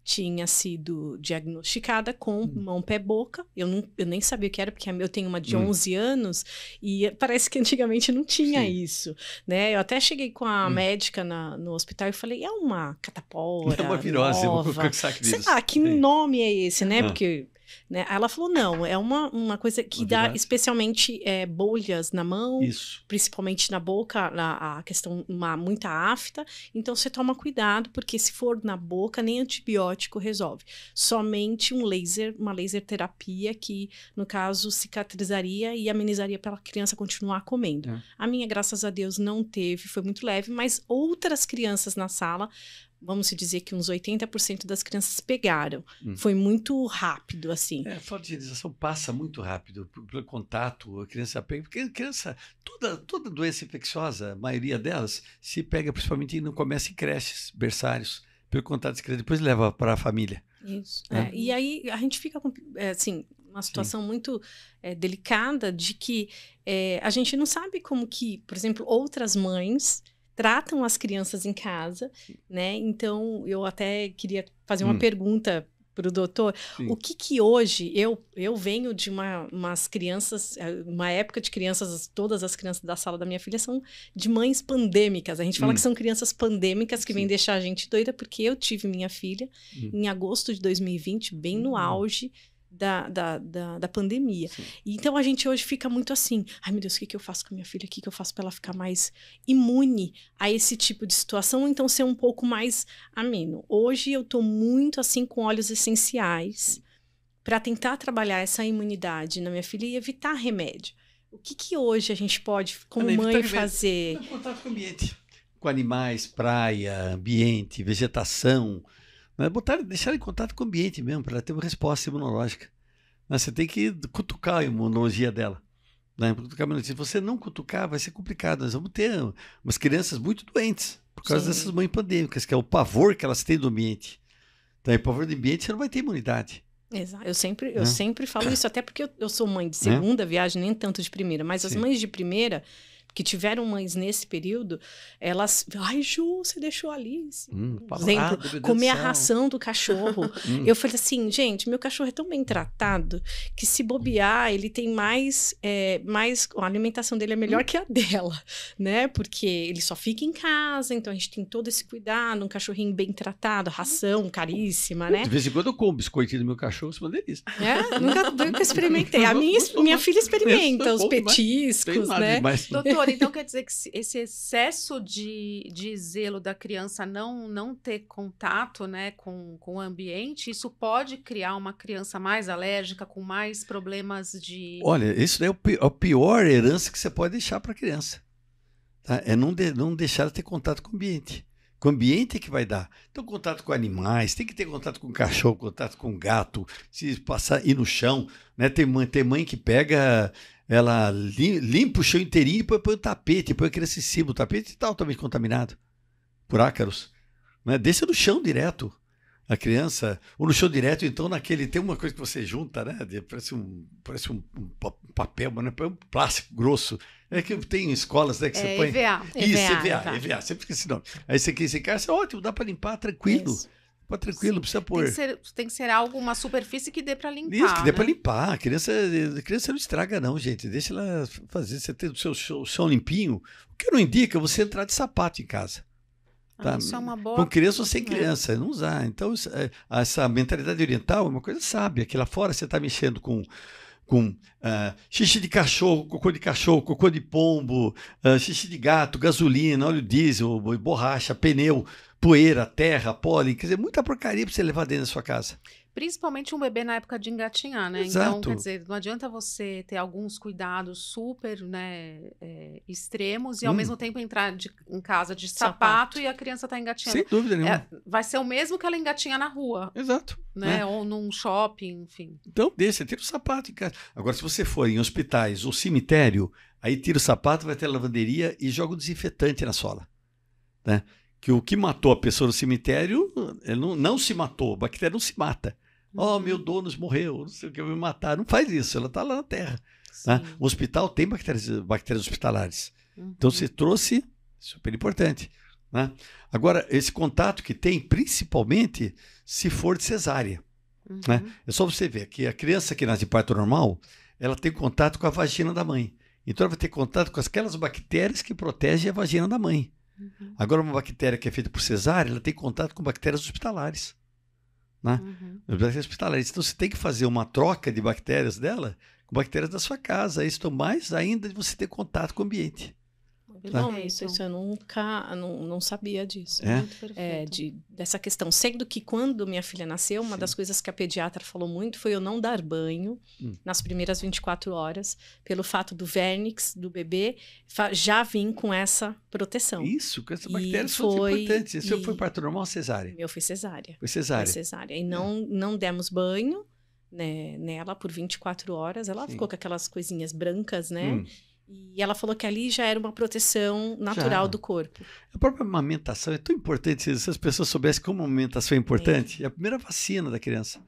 tinha sido diagnosticada com hum. mão, pé, boca. Eu, não, eu nem sabia o que era, porque eu tenho uma de hum. 11 anos e parece que antigamente não tinha Sim. isso, né? Eu até cheguei com a hum. médica na, no hospital e falei, é uma catapora *laughs* É uma virose, nova. eu vou sabe, que Sei lá, que Sim. nome é esse, né? Ah. Porque né? ela falou: não, é uma, uma coisa que dá especialmente é, bolhas na mão, Isso. principalmente na boca, a questão, uma, muita afta. Então você toma cuidado, porque se for na boca, nem antibiótico resolve. Somente um laser, uma laser terapia que, no caso, cicatrizaria e amenizaria para a criança continuar comendo. É. A minha, graças a Deus, não teve, foi muito leve, mas outras crianças na sala vamos se dizer que uns 80% das crianças pegaram. Hum. Foi muito rápido, assim. É, a fertilização passa muito rápido pelo contato, a criança pega. Porque a criança, toda, toda doença infecciosa, a maioria delas, se pega principalmente no começo em creches, berçários, pelo contato de criança, depois leva para a família. Isso. Né? É, e aí a gente fica com, é, assim, uma situação Sim. muito é, delicada de que é, a gente não sabe como que, por exemplo, outras mães tratam as crianças em casa, né? Então, eu até queria fazer uma hum. pergunta para o doutor. Sim. O que que hoje eu eu venho de uma umas crianças, eh, uma época de crianças, todas as crianças da sala da minha filha são de mães pandêmicas. A gente fala hum. que são crianças pandêmicas que Sim. vêm deixar a gente doida porque eu tive minha filha hum. em agosto de 2020, bem no hum. auge da, da, da, da pandemia. Sim. Então a gente hoje fica muito assim: ai meu Deus, o que, que eu faço com a minha filha? O que, que eu faço para ela ficar mais imune a esse tipo de situação? Ou então ser um pouco mais ameno. Hoje eu tô muito assim com óleos essenciais para tentar trabalhar essa imunidade na minha filha e evitar remédio. O que, que hoje a gente pode, como mãe, fazer? Contato com o ambiente. Com animais, praia, ambiente, vegetação mas Botar, deixar em contato com o ambiente mesmo, para ela ter uma resposta imunológica. Mas você tem que cutucar a imunologia dela. Né? Cutucar a Se você não cutucar, vai ser complicado. Nós vamos ter umas crianças muito doentes por causa Sim. dessas mães pandêmicas, que é o pavor que elas têm do ambiente. Então, o pavor do ambiente, você não vai ter imunidade. Exato. Eu sempre, eu é. sempre falo isso, até porque eu, eu sou mãe de né? segunda é. viagem, nem tanto de primeira, mas Sim. as mães de primeira que tiveram mães nesse período, elas. Ai, Ju, você deixou a Alice. Hum, exemplo, ah, comer a ração do cachorro. *laughs* Hum. eu falei assim, gente, meu cachorro é tão bem tratado que se bobear, ele tem mais. É, mais a alimentação dele é melhor que a dela, né? Porque ele só fica em casa, então a gente tem todo esse cuidado, um cachorrinho bem tratado, ração caríssima, né? De vez em quando eu como biscoitinho do meu cachorro, isso é uma delícia. É, nunca, nunca experimentei. A *laughs* minha, minha filha experimenta os petiscos, né? Doutor, então quer dizer que esse excesso de, de zelo da criança não, não ter contato né, com, com o ambiente, isso pode criar uma criança mais alérgica, com mais problemas de. Olha, isso é, é a pior herança que você pode deixar para a criança. Tá? É não, de, não deixar ela ter contato com o ambiente com o ambiente é que vai dar. Então, contato com animais, tem que ter contato com cachorro, contato com gato, se passar ir no chão, né? Tem mãe, tem mãe que pega ela limpa o chão inteirinho e põe, põe o tapete, põe a criança em cima. O tapete está altamente contaminado por ácaros. Né? É no chão direto a criança, ou no chão direto, então naquele. Tem uma coisa que você junta, né? Parece um, parece um, um papel, mas não é, é um plástico grosso. É que tem escolas né, que é, você põe. EVA. Isso, EVA, EVA, tá. EVA, sempre esqueci esse nome. Aí você quer esse cara, é ótimo, dá para limpar tranquilo. Isso. Pô, tranquilo, precisa pôr. Tem que, ser, tem que ser algo, uma superfície que dê para limpar. Isso, que dê pra para né? limpar. A criança, a criança não estraga, não, gente. Deixa ela fazer. Você tem o seu chão limpinho. O que não indica é você entrar de sapato em casa. Ah, tá? Ah, isso é uma boa. Com criança ou sem né? criança, não usar. Então, é, essa mentalidade oriental é uma coisa sábia, que lá fora você tá mexendo com com uh, xixi de cachorro, cocô de cachorro, cocô de pombo, uh, xixi de gato, gasolina, óleo diesel, borracha, pneu, poeira, terra, pólen, quer dizer, muita porcaria para você levar dentro da sua casa. Principalmente um bebê na época de engatinhar, né? Exato. Então, quer dizer, não adianta você ter alguns cuidados super, né, é, extremos e ao hum. mesmo tempo entrar de, em casa de sapato, sapato, e a criança tá engatinhando. Sem dúvida é, nenhuma. É, vai ser o mesmo que ela engatinha na rua. Exato. Né? É. Ou num shopping, enfim. Então, deixa, tira o sapato em casa. Agora, se você for em hospitais ou cemitério, aí tira o sapato, vai até a lavanderia e joga o desinfetante na sola, né? que o que matou a pessoa no cemitério não, não se matou, a bactéria não se mata. Oh, uhum. meu dono morreu, não sei o que, me matar. Não faz isso, ela está lá na terra. Né? O hospital tem bactérias, bactérias hospitalares. Então, uhum. Então você trouxe, super importante. Né? Agora, esse contato que tem, principalmente se for de cesárea. Né? Uhum. Né? É só você ver que a criança que nasce de parto normal, ela tem contato com a vagina da mãe. Então ela vai ter contato com aquelas bactérias que protegem a vagina da mãe. Uhum. Agora, uma bactéria que é feita por cesárea, ela tem contato com bactérias hospitalares. Né? Uhum. Bactérias hospitalares. Então, você tem que fazer uma troca de bactérias dela com bactérias da sua casa. Isso mais ainda de você ter contato com o ambiente. Né? Não, é, isso, então... isso eu nunca, não, não sabia disso. É? é de, dessa questão. Sendo que quando minha filha nasceu, uma Sim. das coisas que a pediatra falou muito foi eu não dar banho hum. nas primeiras 24 horas, pelo fato do vernix do bebê já vir com essa proteção. Isso, com essa bactéria foi importante. O seu foi parto normal ou cesárea? eu fui cesárea. Foi cesárea. Foi cesárea. E não, é. não demos banho né, nela por 24 horas. Ela Sim. ficou com aquelas coisinhas brancas, né? Hum. E ela falou que ali já era uma proteção natural já. do corpo. A própria amamentação é tão importante. Se as pessoas soubessem como a amamentação é importante, é, é a primeira vacina da criança.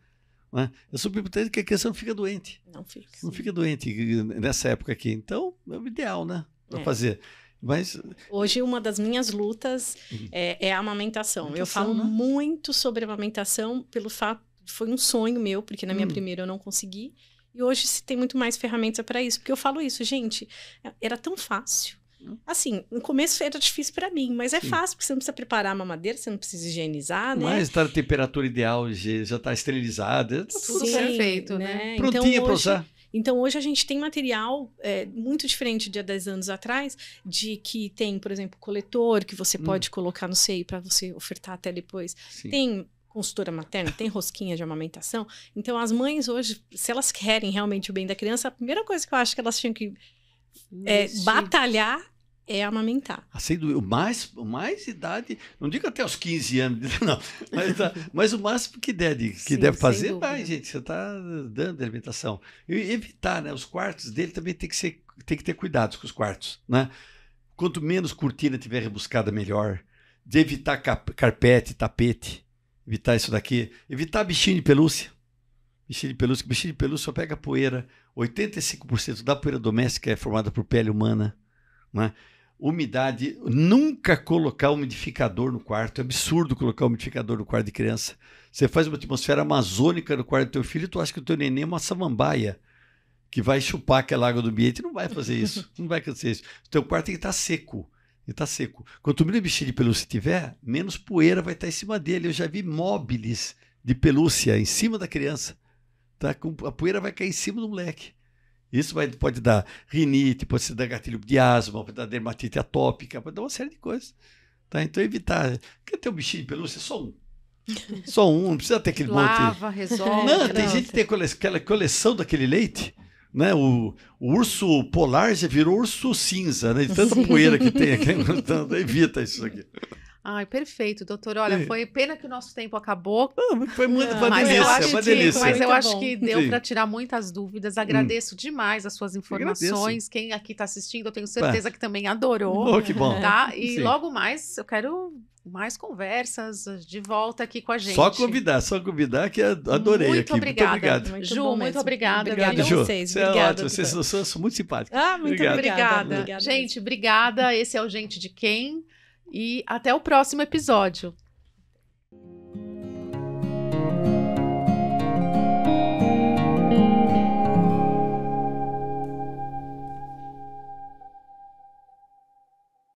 Né? É super importante que a criança não fica doente. Não fica. Sim. Não fica doente nessa época aqui. Então, é o ideal, né? Para é. fazer. Mas... Hoje, uma das minhas lutas uhum. é, é, a amamentação. eu falo né? muito sobre amamentação pelo fato. Foi um sonho meu, porque na minha hum. primeira eu não consegui. E hoje se tem muito mais ferramentas para isso. Porque eu falo isso, gente, é, era tão fácil. Hum. Assim, no começo era difícil para mim, mas é Sim. fácil, porque você não precisa preparar a mamadeira, você não precisa higienizar, né? Mas tá na temperatura ideal, já tá esterilizada, tá tudo Sim, perfeito, né? né? Prontinha então, para usar. Então, hoje a gente tem material é, muito diferente de há 10 anos atrás, de que tem, por exemplo, coletor que você hum. pode colocar no seio para você ofertar até depois. Sim. Tem consultora materna, tem rosquinha de amamentação. Então, as mães hoje, se elas querem realmente o bem da criança, a primeira coisa que eu acho que elas tinham que é, batalhar é amamentar. Assim, mais, mais idade, não digo até os 15 anos, *laughs* não, mas, ah, mas o máximo que der, de, que Sim, deve fazer, vai, gente, você está dando alimentação. E evitar, né? Os quartos dele também tem que, ser, tem que ter cuidados com os quartos, né? Quanto menos cortina tiver rebuscada, melhor. De evitar carpete, tapete evitar isso daqui. Evitar bichinho de pelúcia. Bichinho de pelúcia, bichinho de pelúcia só pega poeira. 85% da poeira doméstica é formada por pele humana. Né? Umidade, nunca colocar umidificador no quarto. É absurdo colocar umidificador no quarto de criança. Você faz uma atmosfera amazônica no quarto do teu filho e tu acha que o teu neném é uma samambaia que vai chupar aquela água do ambiente. Não vai fazer isso. *laughs* Não vai acontecer isso. O teu quarto tem que estar seco e está seco. Quanto menos bichinho de pelúcia tiver, menos poeira vai estar tá em cima dele. Eu já vi móveis de pelúcia em cima da criança. Tá? A poeira vai cair em cima do moleque. Isso vai, pode dar rinite, pode dar gatilho de asma, pode dar dermatite atópica, pode dar uma série de coisas. Tá? Então evitar. Quer ter um bichinho de pelúcia? Só um. *laughs* Só um, não precisa ter aquele Lava, monte. Lava, resolve. Não, tem gente que tem aquela coleção daquele leite né? O, o, urso polar já virou urso cinza, né? De tanta Sim. poeira que tem aqui. Então, *laughs* evita isso aqui. Ai, perfeito, doutor. Olha, Sim. É. foi pena que o nosso tempo acabou. Não, ah, foi muito, foi mas eu acho, uma delícia. Mas eu acho que deu para tirar muitas dúvidas. Hum. Agradeço hum. demais as suas informações. Quem aqui está assistindo, eu tenho tá. certeza que também adorou. Oh, que bom. Tá? E Sim. logo mais eu quero mais conversas de volta aqui com a gente. Só convidar, só convidar que adorei muito aqui. Obrigada, muito obrigado. Muito Ju, muito obrigada. Obrigada, Ju. Vocês, você é obrigada, é ótimo, vocês são, são muito simpáticos. Ah, muito obrigada. Obrigada. obrigada. Gente, obrigada. Esse é o Gente de Quem e até o próximo episódio.